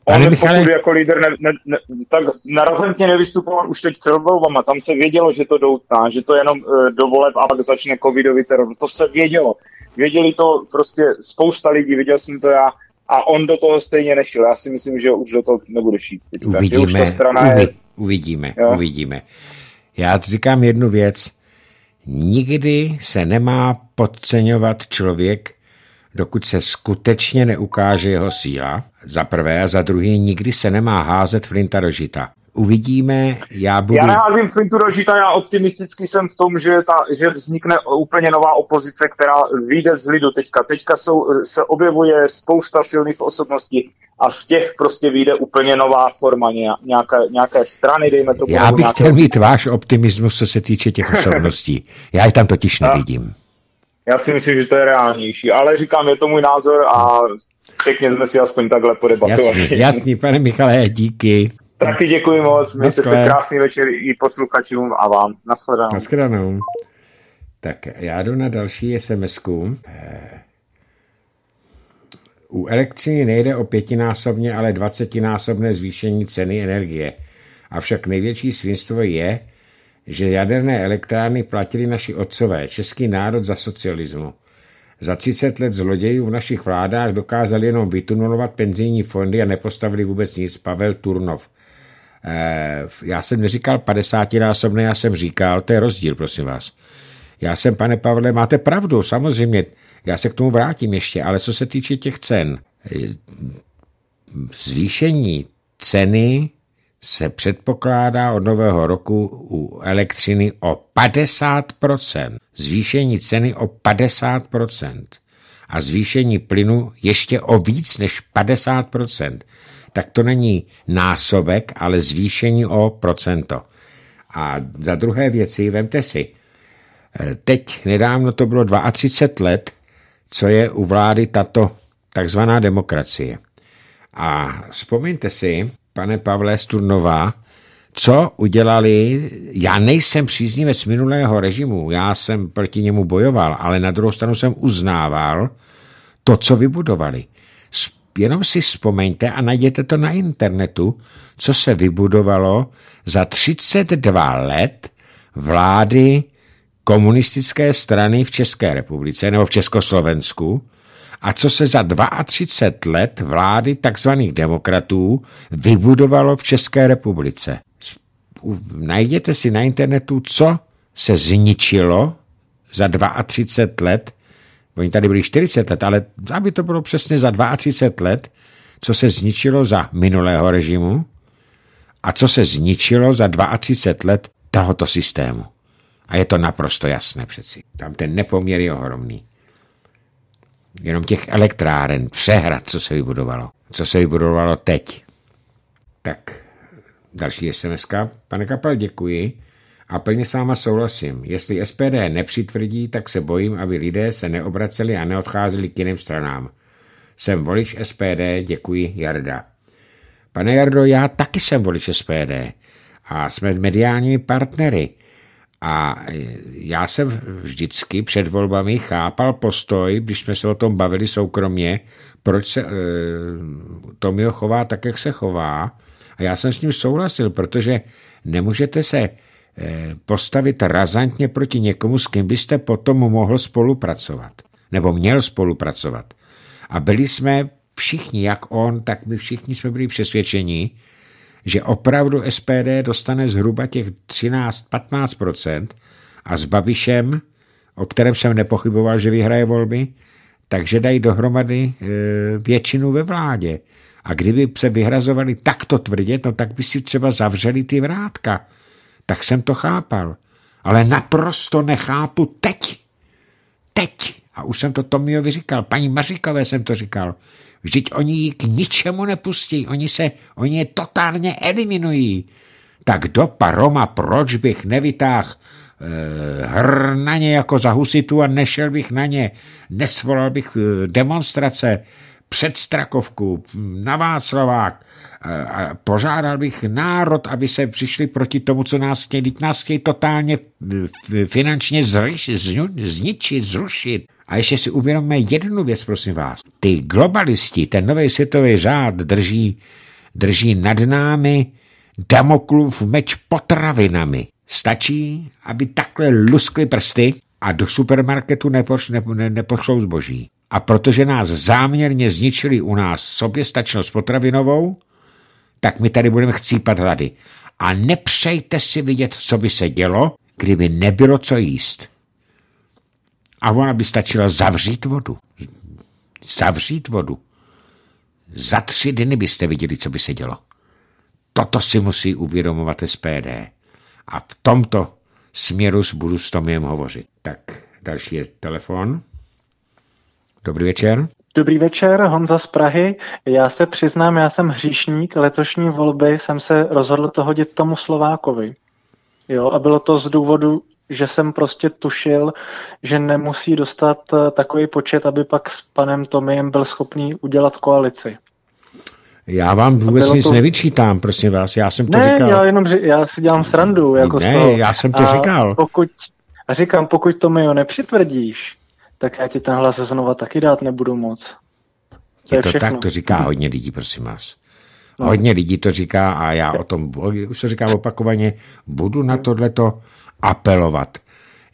on Pane Michale... pokud jako líder, ne, ne, ne, tak narazentně nevystupoval už teď před volbama, tam se vědělo, že to doutná, že to jenom e, dovoleb a pak začne covidový teror, to se vědělo. Věděli to prostě spousta lidí, viděl jsem to já a on do toho stejně nešel. Já si myslím, že už do toho nebude šít. Uvidíme, už ta strana uvi, je... uvidíme, jo? uvidíme. Já říkám jednu věc, Nikdy se nemá podceňovat člověk, dokud se skutečně neukáže jeho síla, za prvé a za druhý nikdy se nemá házet flinta do žita. Uvidíme, já budu... Já neházím flintu do žita, já optimisticky jsem v tom, že, ta, že vznikne úplně nová opozice, která vyjde z lidu teďka. Teďka jsou, se objevuje spousta silných osobností a z těch prostě vyjde úplně nová forma nějaké, nějaké strany, dejme to. Já bych nějaké... chtěl mít váš optimismus, co se týče těch osobností. Já je tam totiž nevidím. Já si myslím, že to je reálnější, ale říkám, je to můj názor a pěkně jsme si aspoň takhle podebatovali. Jasný, jasný pane Michale, díky. Taky děkuji moc, mějte se krásný večer i posluchačům a vám. Nashledanou. Nashledanou. Tak já jdu na další sms -ku. Eh, u elektřiny nejde o pětinásobně, ale dvacetinásobné zvýšení ceny energie. Avšak největší svinstvo je, že jaderné elektrárny platili naši otcové, český národ za socialismu. Za 30 let zlodějů v našich vládách dokázali jenom vytunulovat penzijní fondy a nepostavili vůbec nic. Pavel Turnov. E, já jsem neříkal 50-násobné, já jsem říkal, to je rozdíl, prosím vás. Já jsem, pane Pavle, máte pravdu, samozřejmě, já se k tomu vrátím ještě, ale co se týče těch cen, eh, zvýšení ceny se předpokládá od nového roku u elektřiny o 50%, zvýšení ceny o 50% a zvýšení plynu ještě o víc než 50%, tak to není násobek, ale zvýšení o procento. A za druhé věci, vemte si, eh, teď nedávno to bylo 32 let, co je u vlády tato takzvaná demokracie. A vzpomeňte si, pane Pavle Sturnová, co udělali, já nejsem příznivec minulého režimu, já jsem proti němu bojoval, ale na druhou stranu jsem uznával to, co vybudovali. Jenom si vzpomeňte a najděte to na internetu, co se vybudovalo za 32 let vlády komunistické strany v České republice nebo v Československu a co se za 32 let vlády tzv. demokratů vybudovalo v České republice. Najděte si na internetu, co se zničilo za 32 let. Oni tady byli 40 let, ale aby to bylo přesně za 32 let, co se zničilo za minulého režimu a co se zničilo za 32 let tohoto systému. A je to naprosto jasné přeci. Tam ten nepoměr je ohromný jenom těch elektráren, přehrad, co se vybudovalo, co se vybudovalo teď. Tak, další sms -ka. Pane Kapel, děkuji a plně s váma souhlasím. Jestli SPD nepřitvrdí, tak se bojím, aby lidé se neobraceli a neodcházeli k jiným stranám. Jsem volič SPD, děkuji Jarda. Pane Jardo, já taky jsem volič SPD a jsme mediálními partnery. A e, já jsem vždycky před volbami chápal postoj, když jsme se o tom bavili soukromně, proč se e, Tomio chová tak, jak se chová. A já jsem s ním souhlasil, protože nemůžete se e, postavit razantně proti někomu, s kým byste potom mohl spolupracovat. Nebo měl spolupracovat. A byli jsme všichni, jak on, tak my všichni jsme byli přesvědčeni, že opravdu SPD dostane zhruba těch 13-15% a s Babišem, o kterém jsem nepochyboval, že vyhraje volby, takže dají dohromady e, většinu ve vládě. A kdyby se vyhrazovali takto tvrdě, no tak by si třeba zavřeli ty vrátka. Tak jsem to chápal. Ale naprosto nechápu teď. Teď. A už jsem to Tomiovi říkal. Paní Maříkové jsem to říkal. Vždyť oni ji k ničemu nepustí, oni, se, oni je totálně eliminují. Tak do paroma proč bych nevytáhl eh, hr na ně jako za husitu a nešel bych na ně, nesvolal bych eh, demonstrace, před Strakovku, na Václavák. požádal bych národ, aby se přišli proti tomu, co nás chtějí. Teď nás chtějí totálně finančně zničit, zrušit. A ještě si uvědomme jednu věc, prosím vás. Ty globalisti, ten nový světový řád drží, drží nad námi Damoklův meč potravinami. Stačí, aby takhle luskly prsty a do supermarketu nepošlou zboží a protože nás záměrně zničili u nás soběstačnost potravinovou, tak my tady budeme chcípat hlady. A nepřejte si vidět, co by se dělo, kdyby nebylo co jíst. A ona by stačila zavřít vodu. Zavřít vodu. Za tři dny byste viděli, co by se dělo. Toto si musí uvědomovat SPD. A v tomto směru budu s Tomiem hovořit. Tak další je telefon. Dobrý večer. Dobrý večer, Honza z Prahy. Já se přiznám, já jsem hříšník. Letošní volby jsem se rozhodl to hodit tomu Slovákovi. Jo, a bylo to z důvodu, že jsem prostě tušil, že nemusí dostat eh, takový počet, aby pak s panem Tomiem byl schopný udělat koalici. Já vám vůbec nic to... nevyčítám, prosím vás, já jsem to ne, říkal. já jenom, já si dělám srandu. Jako ne, z toho. já jsem to a říkal. Pokud, a říkám, pokud Tomio nepřitvrdíš, tak já ti ten hlas znova taky dát nebudu moc. To je, je to všechno. tak, to říká hodně lidí, prosím vás. No. Hodně lidí to říká a já o tom, už to říkám opakovaně, budu na tohleto apelovat.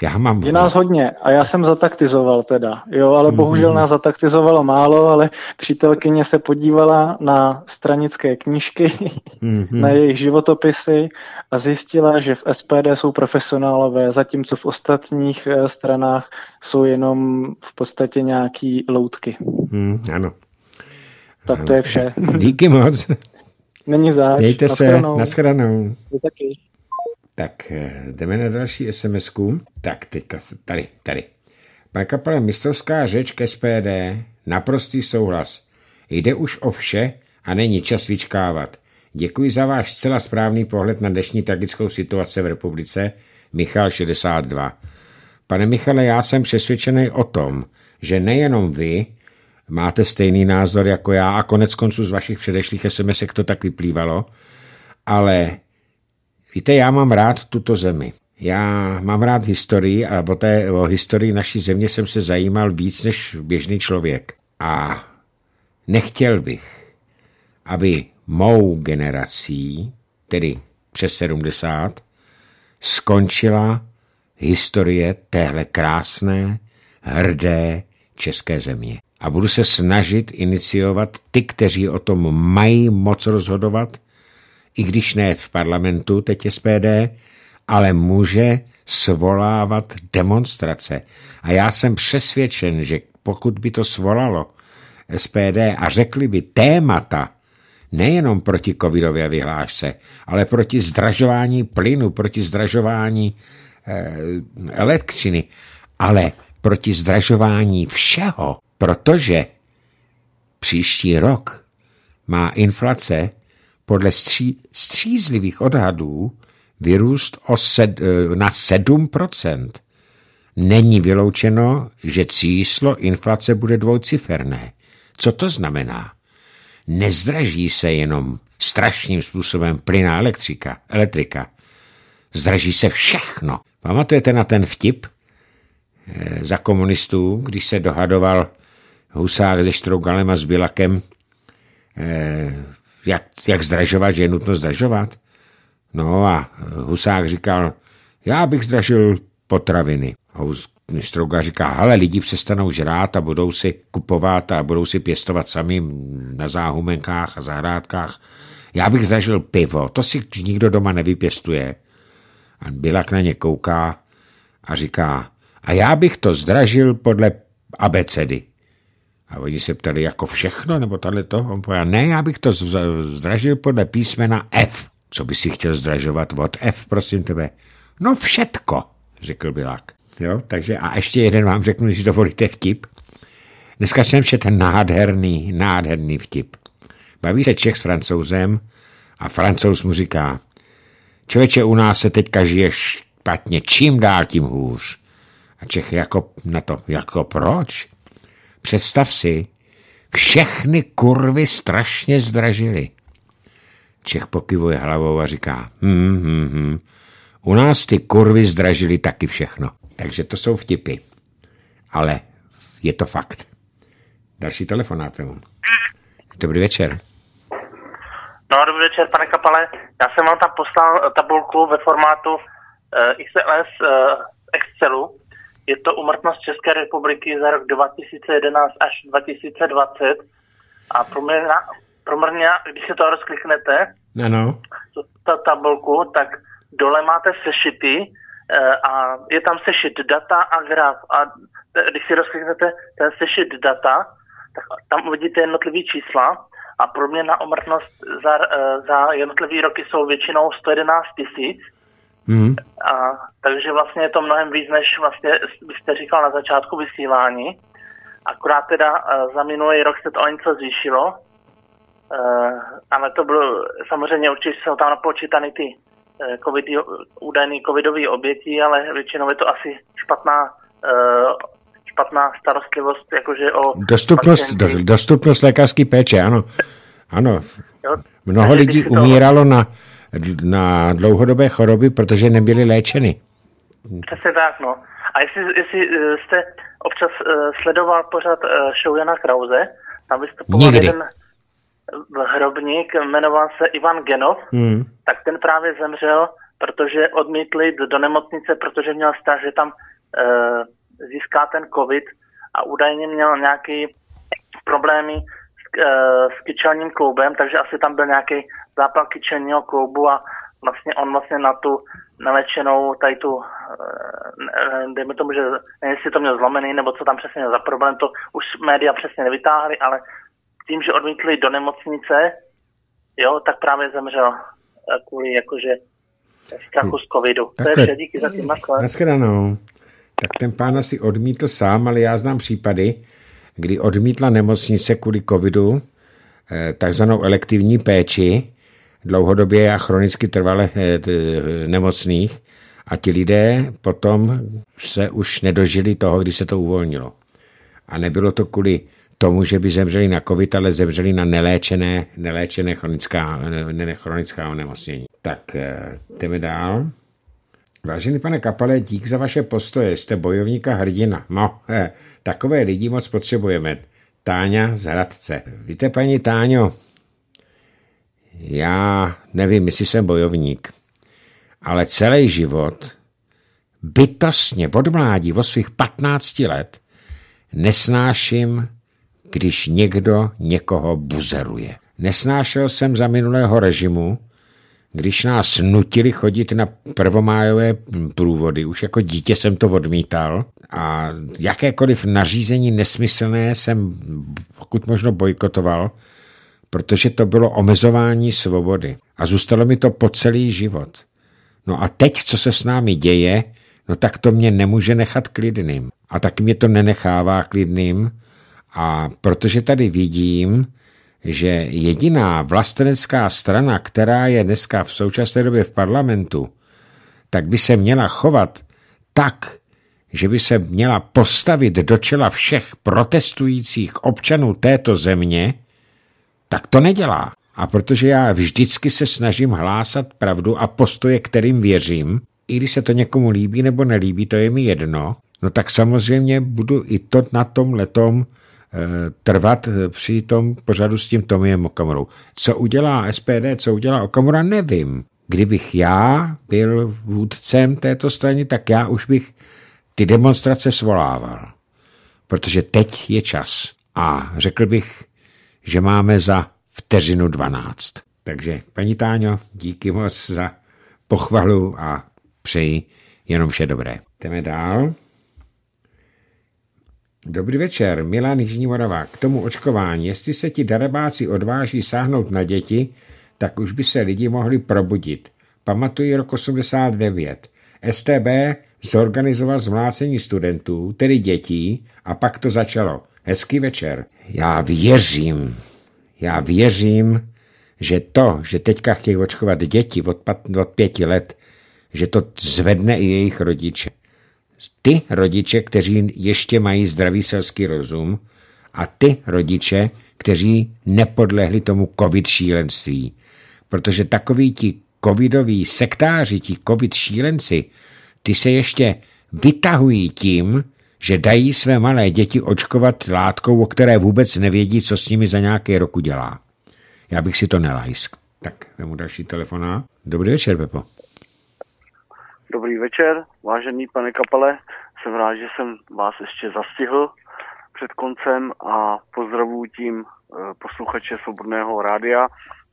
Já mám... Je nás hodně a já jsem zataktizoval teda, jo, ale bohužel mm-hmm. nás zataktizovalo málo, ale přítelkyně se podívala na stranické knížky, mm-hmm. na jejich životopisy a zjistila, že v SPD jsou profesionálové, zatímco v ostatních eh, stranách jsou jenom v podstatě nějaký loutky. Mm, ano. Tak ano. to je vše. Díky moc. Není zač. Mějte se. na Naschranou. taky. Tak eh, jdeme na další sms -ku. Tak teďka, tady, tady. Pan Kapala, mistrovská řeč k SPD, naprostý souhlas. Jde už o vše a není čas vyčkávat. Děkuji za váš celá správný pohled na dnešní tragickou situaci v republice. Michal 62. Pane Michale, já jsem přesvědčený o tom, že nejenom vy máte stejný názor jako já a konec konců z vašich předešlých sms to tak vyplývalo, ale Víte, já mám rád tuto zemi. Já mám rád historii a o, té, o historii naší země jsem se zajímal víc než běžný člověk. A nechtěl bych, aby mou generací, tedy přes 70, skončila historie téhle krásné, hrdé české země. A budu se snažit iniciovat ty, kteří o tom mají moc rozhodovat, i když ne v parlamentu, teď SPD, ale může svolávat demonstrace. A já jsem přesvědčen, že pokud by to svolalo SPD a řekli by témata, nejenom proti covidově vyhlášce, ale proti zdražování plynu, proti zdražování eh, elektřiny, ale proti zdražování všeho, protože příští rok má inflace podle stří, střízlivých odhadů vyrůst o sed, eh, na 7%. Není vyloučeno, že číslo inflace bude dvouciferné. Co to znamená? Nezdraží se jenom strašným způsobem plyná elektrika, elektrika. Zdraží se všechno. Pamatujete na ten vtip e, za komunistů, když se dohadoval Husák se Štrougalem a s Bilakem, e, jak, jak zdražovat, že je nutno zdražovat. No a eh, Husák říkal, já bych zdražil potraviny. A Štrouga říká, hele, lidi přestanou žrát a budou si kupovat a budou si pěstovat sami na záhumenkách a zahrádkách. Já bych zdražil pivo, to si nikdo doma nevypěstuje. A Bilak na ně kouká a říká, a já bych to zdražil podle abecedy. A oni se ptali, jako všechno, nebo tady to? On povedal, ne, já bych to zdražil podle písmena F. Co by si chtěl zdražovat od F, prosím tebe? No všetko, řekl Bilák. Jo, takže a ještě jeden vám řeknu, když dovolíte vtip. Dneska jsem četl nádherný, nádherný vtip. Baví se Čech s francouzem a francouz mu říká, člověče, u nás se teďka žije špatně, čím dál tím hůř. A Čech jako na to, jako proč? Představ si, všechny kurvy strašně zdražily. Čech pokyvuje hlavou a říká, hm, hm, hm. U nás ty kurvy zdražily taky všechno. Takže to jsou vtipy. Ale je to fakt. Další telefonát. Dobrý večer. No, dobrý večer, pane Kapale. Já jsem vám tam poslal tabulku ve formátu uh, eh, XLS uh, eh, Excelu je to umrtnost České republiky za rok 2011 až 2020 a průměrná, průměrná když se to rozkliknete, ano. To, ta tabulku, tak dole máte sešity eh, a je tam sešit data a graf a když si rozkliknete ten sešit data, tak tam uvidíte jednotlivý čísla a průměrná umrtnost za, eh, za jednotlivý roky jsou většinou 111 tisíc Mm. A, takže vlastně je to mnohem víc, než vlastně byste říkal na začátku vysílání. Akorát teda e, za minulý rok se to o něco zvýšilo, Uh, ale to bylo, samozřejmě určitě jsou tam napočítány ty uh, údajné covidové oběti, ale většinou je to asi špatná, uh, špatná starostlivost, jakože o... Dostupnost, do, dostupnost lékařské péče, ano. Ano. Jo, mnoho lidí umíralo to... na na dlouhodobé choroby, protože nebyly léčeny. Přesně tak, no. A jestli, jestli eh, jste občas eh, sledoval pořád eh, show Jana Krause, tam vystupoval Nikdy. jeden hrobník, jmenoval se Ivan Genov, hmm. tak ten právě zemřel, protože odmítli do nemocnice, protože měl stáž, že tam uh, získá ten covid a údajně měl nějaký problémy s, uh, s kyčelním kloubem, takže asi tam byl nějaký zápalky černého kloubu a vlastně on vlastně na tu nalečenou tady tu, eh, dejme tomu, že nevím, jestli to měl zlomený, nebo co tam přesně za problém, to už média přesně nevytáhly, ale tím, že odmítli do nemocnice, jo, tak právě zemřel eh, kvůli jakože strachu z covidu. Takhle. To je vše, díky za tím nakle. Naschledanou. Tak ten pán asi odmítl sám, ale já znám případy, kdy odmítla nemocnice kvůli covidu eh, takzvanou elektivní péči, dlouhodobě a chronicky trvale eh, nemocných a ti lidé potom se už nedožili toho, kdy se to uvolnilo. A nebylo to kvůli tomu, že by zemřeli na covid, ale zemřeli na neléčené, neléčené chronická, ne, chronická onemocnění. Tak eh, jdeme dál. Vážený pane Kapale, dík za vaše postoje, jste bojovníka, hrdina. No, eh, takové lidi moc potřebujeme. Táňa z Hradce. Víte, paní Táňo, já nevím, jestli jsem bojovník, ale celý život bytostně od mládí, od svých 15 let, nesnáším, když někdo někoho buzeruje. Nesnášel jsem za minulého režimu, když nás nutili chodit na prvomájové průvody, už jako dítě jsem to odmítal a jakékoliv nařízení nesmyslné jsem pokud možno bojkotoval, protože to bylo omezování svobody. A zůstalo mi to po celý život. No a teď, co se s námi děje, no tak to mě nemůže nechat klidným. A tak mě to nenechává klidným. A protože tady vidím, že jediná vlastenecká strana, která je dneska v současné době v parlamentu, tak by se měla chovat tak, že by se měla postavit do čela všech protestujících občanů této země tak to nedělá. A protože já vždycky se snažím hlásat pravdu a postoje, kterým věřím, i když se to někomu líbí nebo nelíbí, to je mi jedno, no tak samozřejmě budu i to na tom letom eh, trvat eh, při tom pořadu s tím Tomiem Okamurou. Co udělá SPD, co udělá Okamura, nevím. Kdybych já byl vůdcem této strany, tak já už bych ty demonstrace svolával. Protože teď je čas. A řekl bych, že máme za vteřinu 12. Takže, paní Táňo, díky moc za pochvalu a přeji jenom vše dobré. Jdeme dál. Dobrý večer, Milan Jižní Morava. K tomu očkování, jestli se ti darebáci odváží sáhnout na děti, tak už by se lidi mohli probudit. Pamatuji rok 89. STB zorganizoval zmlácení studentů, tedy dětí, a pak to začalo. Hezký večer já věřím, já věřím, že to, že teďka chtějí očkovat děti od, pat, od pěti let, že to zvedne i jejich rodiče. Ty rodiče, kteří ještě mají zdravý selský rozum a ty rodiče, kteří nepodlehli tomu covid šílenství. Protože takoví ti covidoví sektáři, ti covid šílenci, ty se ještě vytahují tím, že dají své malé děti očkovat látkou, o které vůbec nevědí, co s nimi za nějaký roku dělá. Já bych si to nelajsk. Tak, vemu další telefoná. Dobrý večer, Pepo. Dobrý večer, vážený pane Kapele. Jsem rád, že jsem vás ještě zastihl před koncem a pozdravuji tím eh, posluchače Svobodného rádia.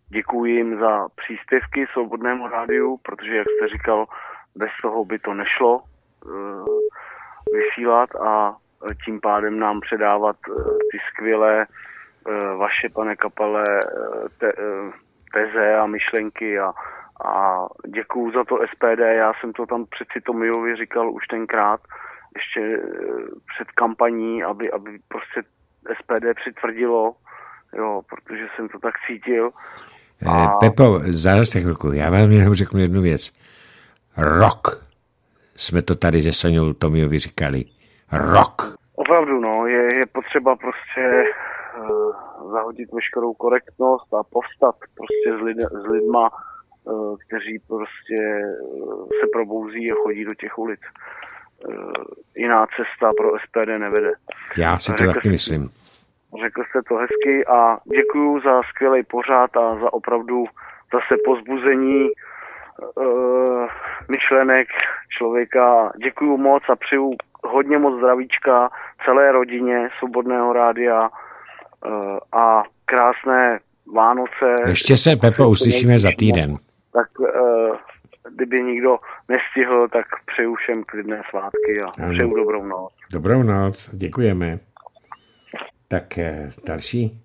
Děkuji jim za příspěvky Svobodnému rádiu, protože, jak jste říkal, bez toho by to nešlo eh, vysílat a e, tím pádem nám předávat e, ty skvělé e, vaše, pane kapele, te, teze a myšlenky a, a děkuju za to SPD. Já jsem to tam přeci Tomiovi říkal už tenkrát, ještě před kampaní, aby, aby prostě SPD přitvrdilo, jo, protože jsem to tak cítil. A... Pepo, zaraz chvilku, já vám jenom řeknu jednu věc. Rok jsme to tady ze Soňou Tomiovi říkali. Rok! Opravdu, no, je, je potřeba prostě uh, zahodit veškerou korektnost a povstat prostě s, lid, s lidma, uh, kteří prostě uh, se probouzí a chodí do těch ulic. Uh, jiná cesta pro SPD nevede. Já si to taky myslím. Řekl jste to hezky a děkuju za skvělý pořád a za opravdu zase pozbuzení uh, myšlenek člověka. Děkuju moc a přeju hodně moc zdravíčka celé rodině Svobodného rádia uh, a krásné Vánoce. Ještě se, Pepo, uslyšíme za týden. Tak uh, kdyby nikdo nestihl, tak přeju všem klidné svátky a ano. přeju dobrou noc. Dobrou noc, děkujeme. Tak další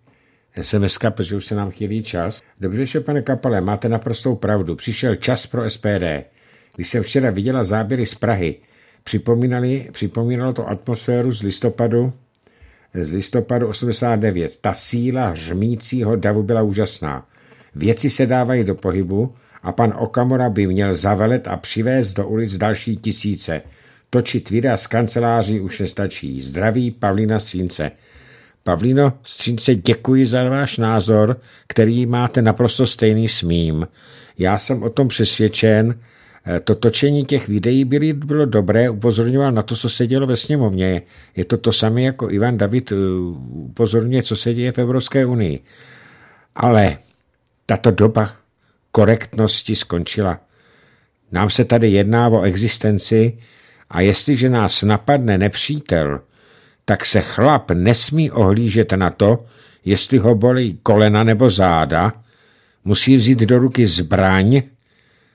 sms protože už se nám chýlí čas. Dobře, že pane Kapale, máte naprostou pravdu. Přišel čas pro SPD. Když jsem včera viděla záběry z Prahy, připomínali, připomínalo to atmosféru z listopadu z listopadu 89. Ta síla hřmícího davu byla úžasná. Věci se dávají do pohybu a pan Okamura by měl zavelet a přivést do ulic další tisíce. Točit videa z kanceláří už nestačí. Zdraví Pavlina Sínce. Pavlíno Střínce, děkuji za váš názor, který máte naprosto stejný s mým. Já jsem o tom přesvědčen. Eh, to točení těch videí byly, bylo dobré, upozorňoval na to, co se dělo ve sněmovně. Je to to samé, jako Ivan David eh, upozorňuje, co se děje v Evropské unii. Ale tato doba korektnosti skončila. Nám se tady jedná o existenci a jestliže nás napadne nepřítel, tak se chlap nesmí ohlížet na to, jestli ho bolí kolena nebo záda, musí vzít do ruky zbraň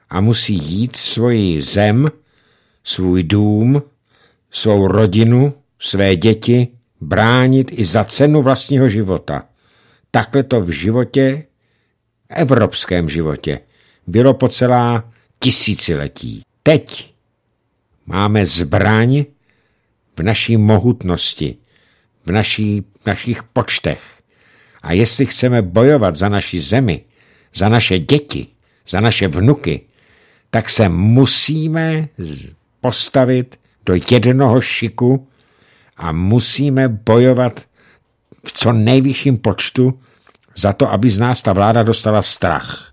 a musí jít svoji zem, svůj dům, svou rodinu, své děti bránit i za cenu vlastního života. Takhle to v životě, evropském životě, bylo po celá tisíciletí. Teď máme zbraň, v naší mohutnosti, v, naší, v našich počtech. A jestli chceme bojovat za naši zemi, za naše děti, za naše vnuky, tak se musíme postavit do jednoho šiku a musíme bojovat v co nejvyšším počtu za to, aby z nás ta vláda dostala strach.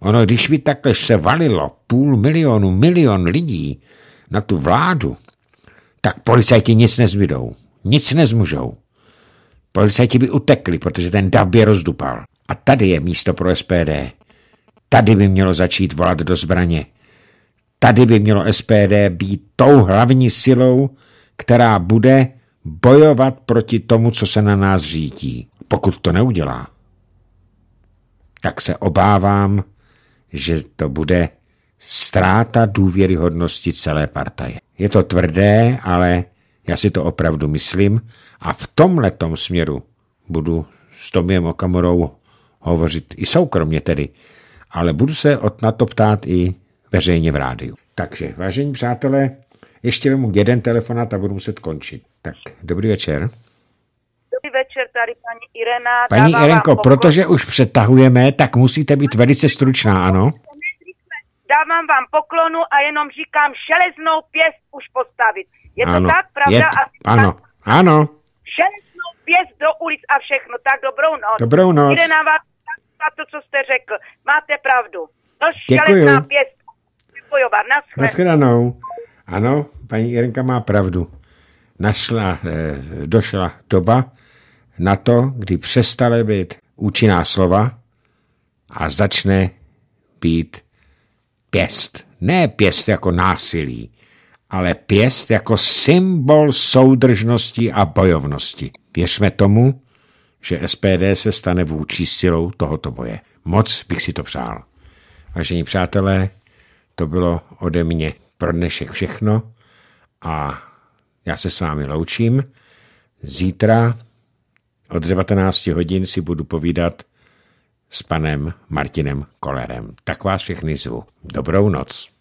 Ono, když by takhle se valilo půl milionu, milion lidí na tu vládu, tak policajti nic nezbydou. Nic nezmůžou. Policajti by utekli, protože ten dav by rozdupal. A tady je místo pro SPD. Tady by mělo začít volat do zbraně. Tady by mělo SPD být tou hlavní silou, která bude bojovat proti tomu, co se na nás řídí. Pokud to neudělá, tak se obávám, že to bude ztráta důvěryhodnosti celé partaje. Je to tvrdé, ale já si to opravdu myslím a v tomhle směru budu s Tomiem Okamorou hovořit i soukromně tedy, ale budu se od na to ptát i veřejně v rádiu. Takže, vážení přátelé, ještě vemu jeden telefonát a budu muset končit. Tak, dobrý večer. Dobrý večer, tady paní Irena. Paní Irenko, protože už přetahujeme, tak musíte být velice stručná, ano? dávám vám poklonu a jenom říkám železnou pěst už postavit. Je ano. to tak, pravda? Je t- ano, tak? ano. Železnou pěst do ulic a všechno. Tak dobrou noc. Dobrou noc. Jde na vás to, co jste řekl. Máte pravdu. No železná pěst. Bojovat. Naschle. Naschledanou. Ano, paní Jirenka má pravdu. Našla, eh, došla doba na to, kdy přestaly být účinná slova a začne být pěst. Ne pěst jako násilí, ale pěst jako symbol soudržnosti a bojovnosti. Věřme tomu, že SPD se stane vůči silou tohoto boje. Moc bych si to přál. Vážení přátelé, to bylo ode mě pro dnešek všechno a já se s vámi loučím. Zítra od 19 hodin si budu povídat s panem Martinem Kolerem. Tak vás všechny zvu. Dobrou noc.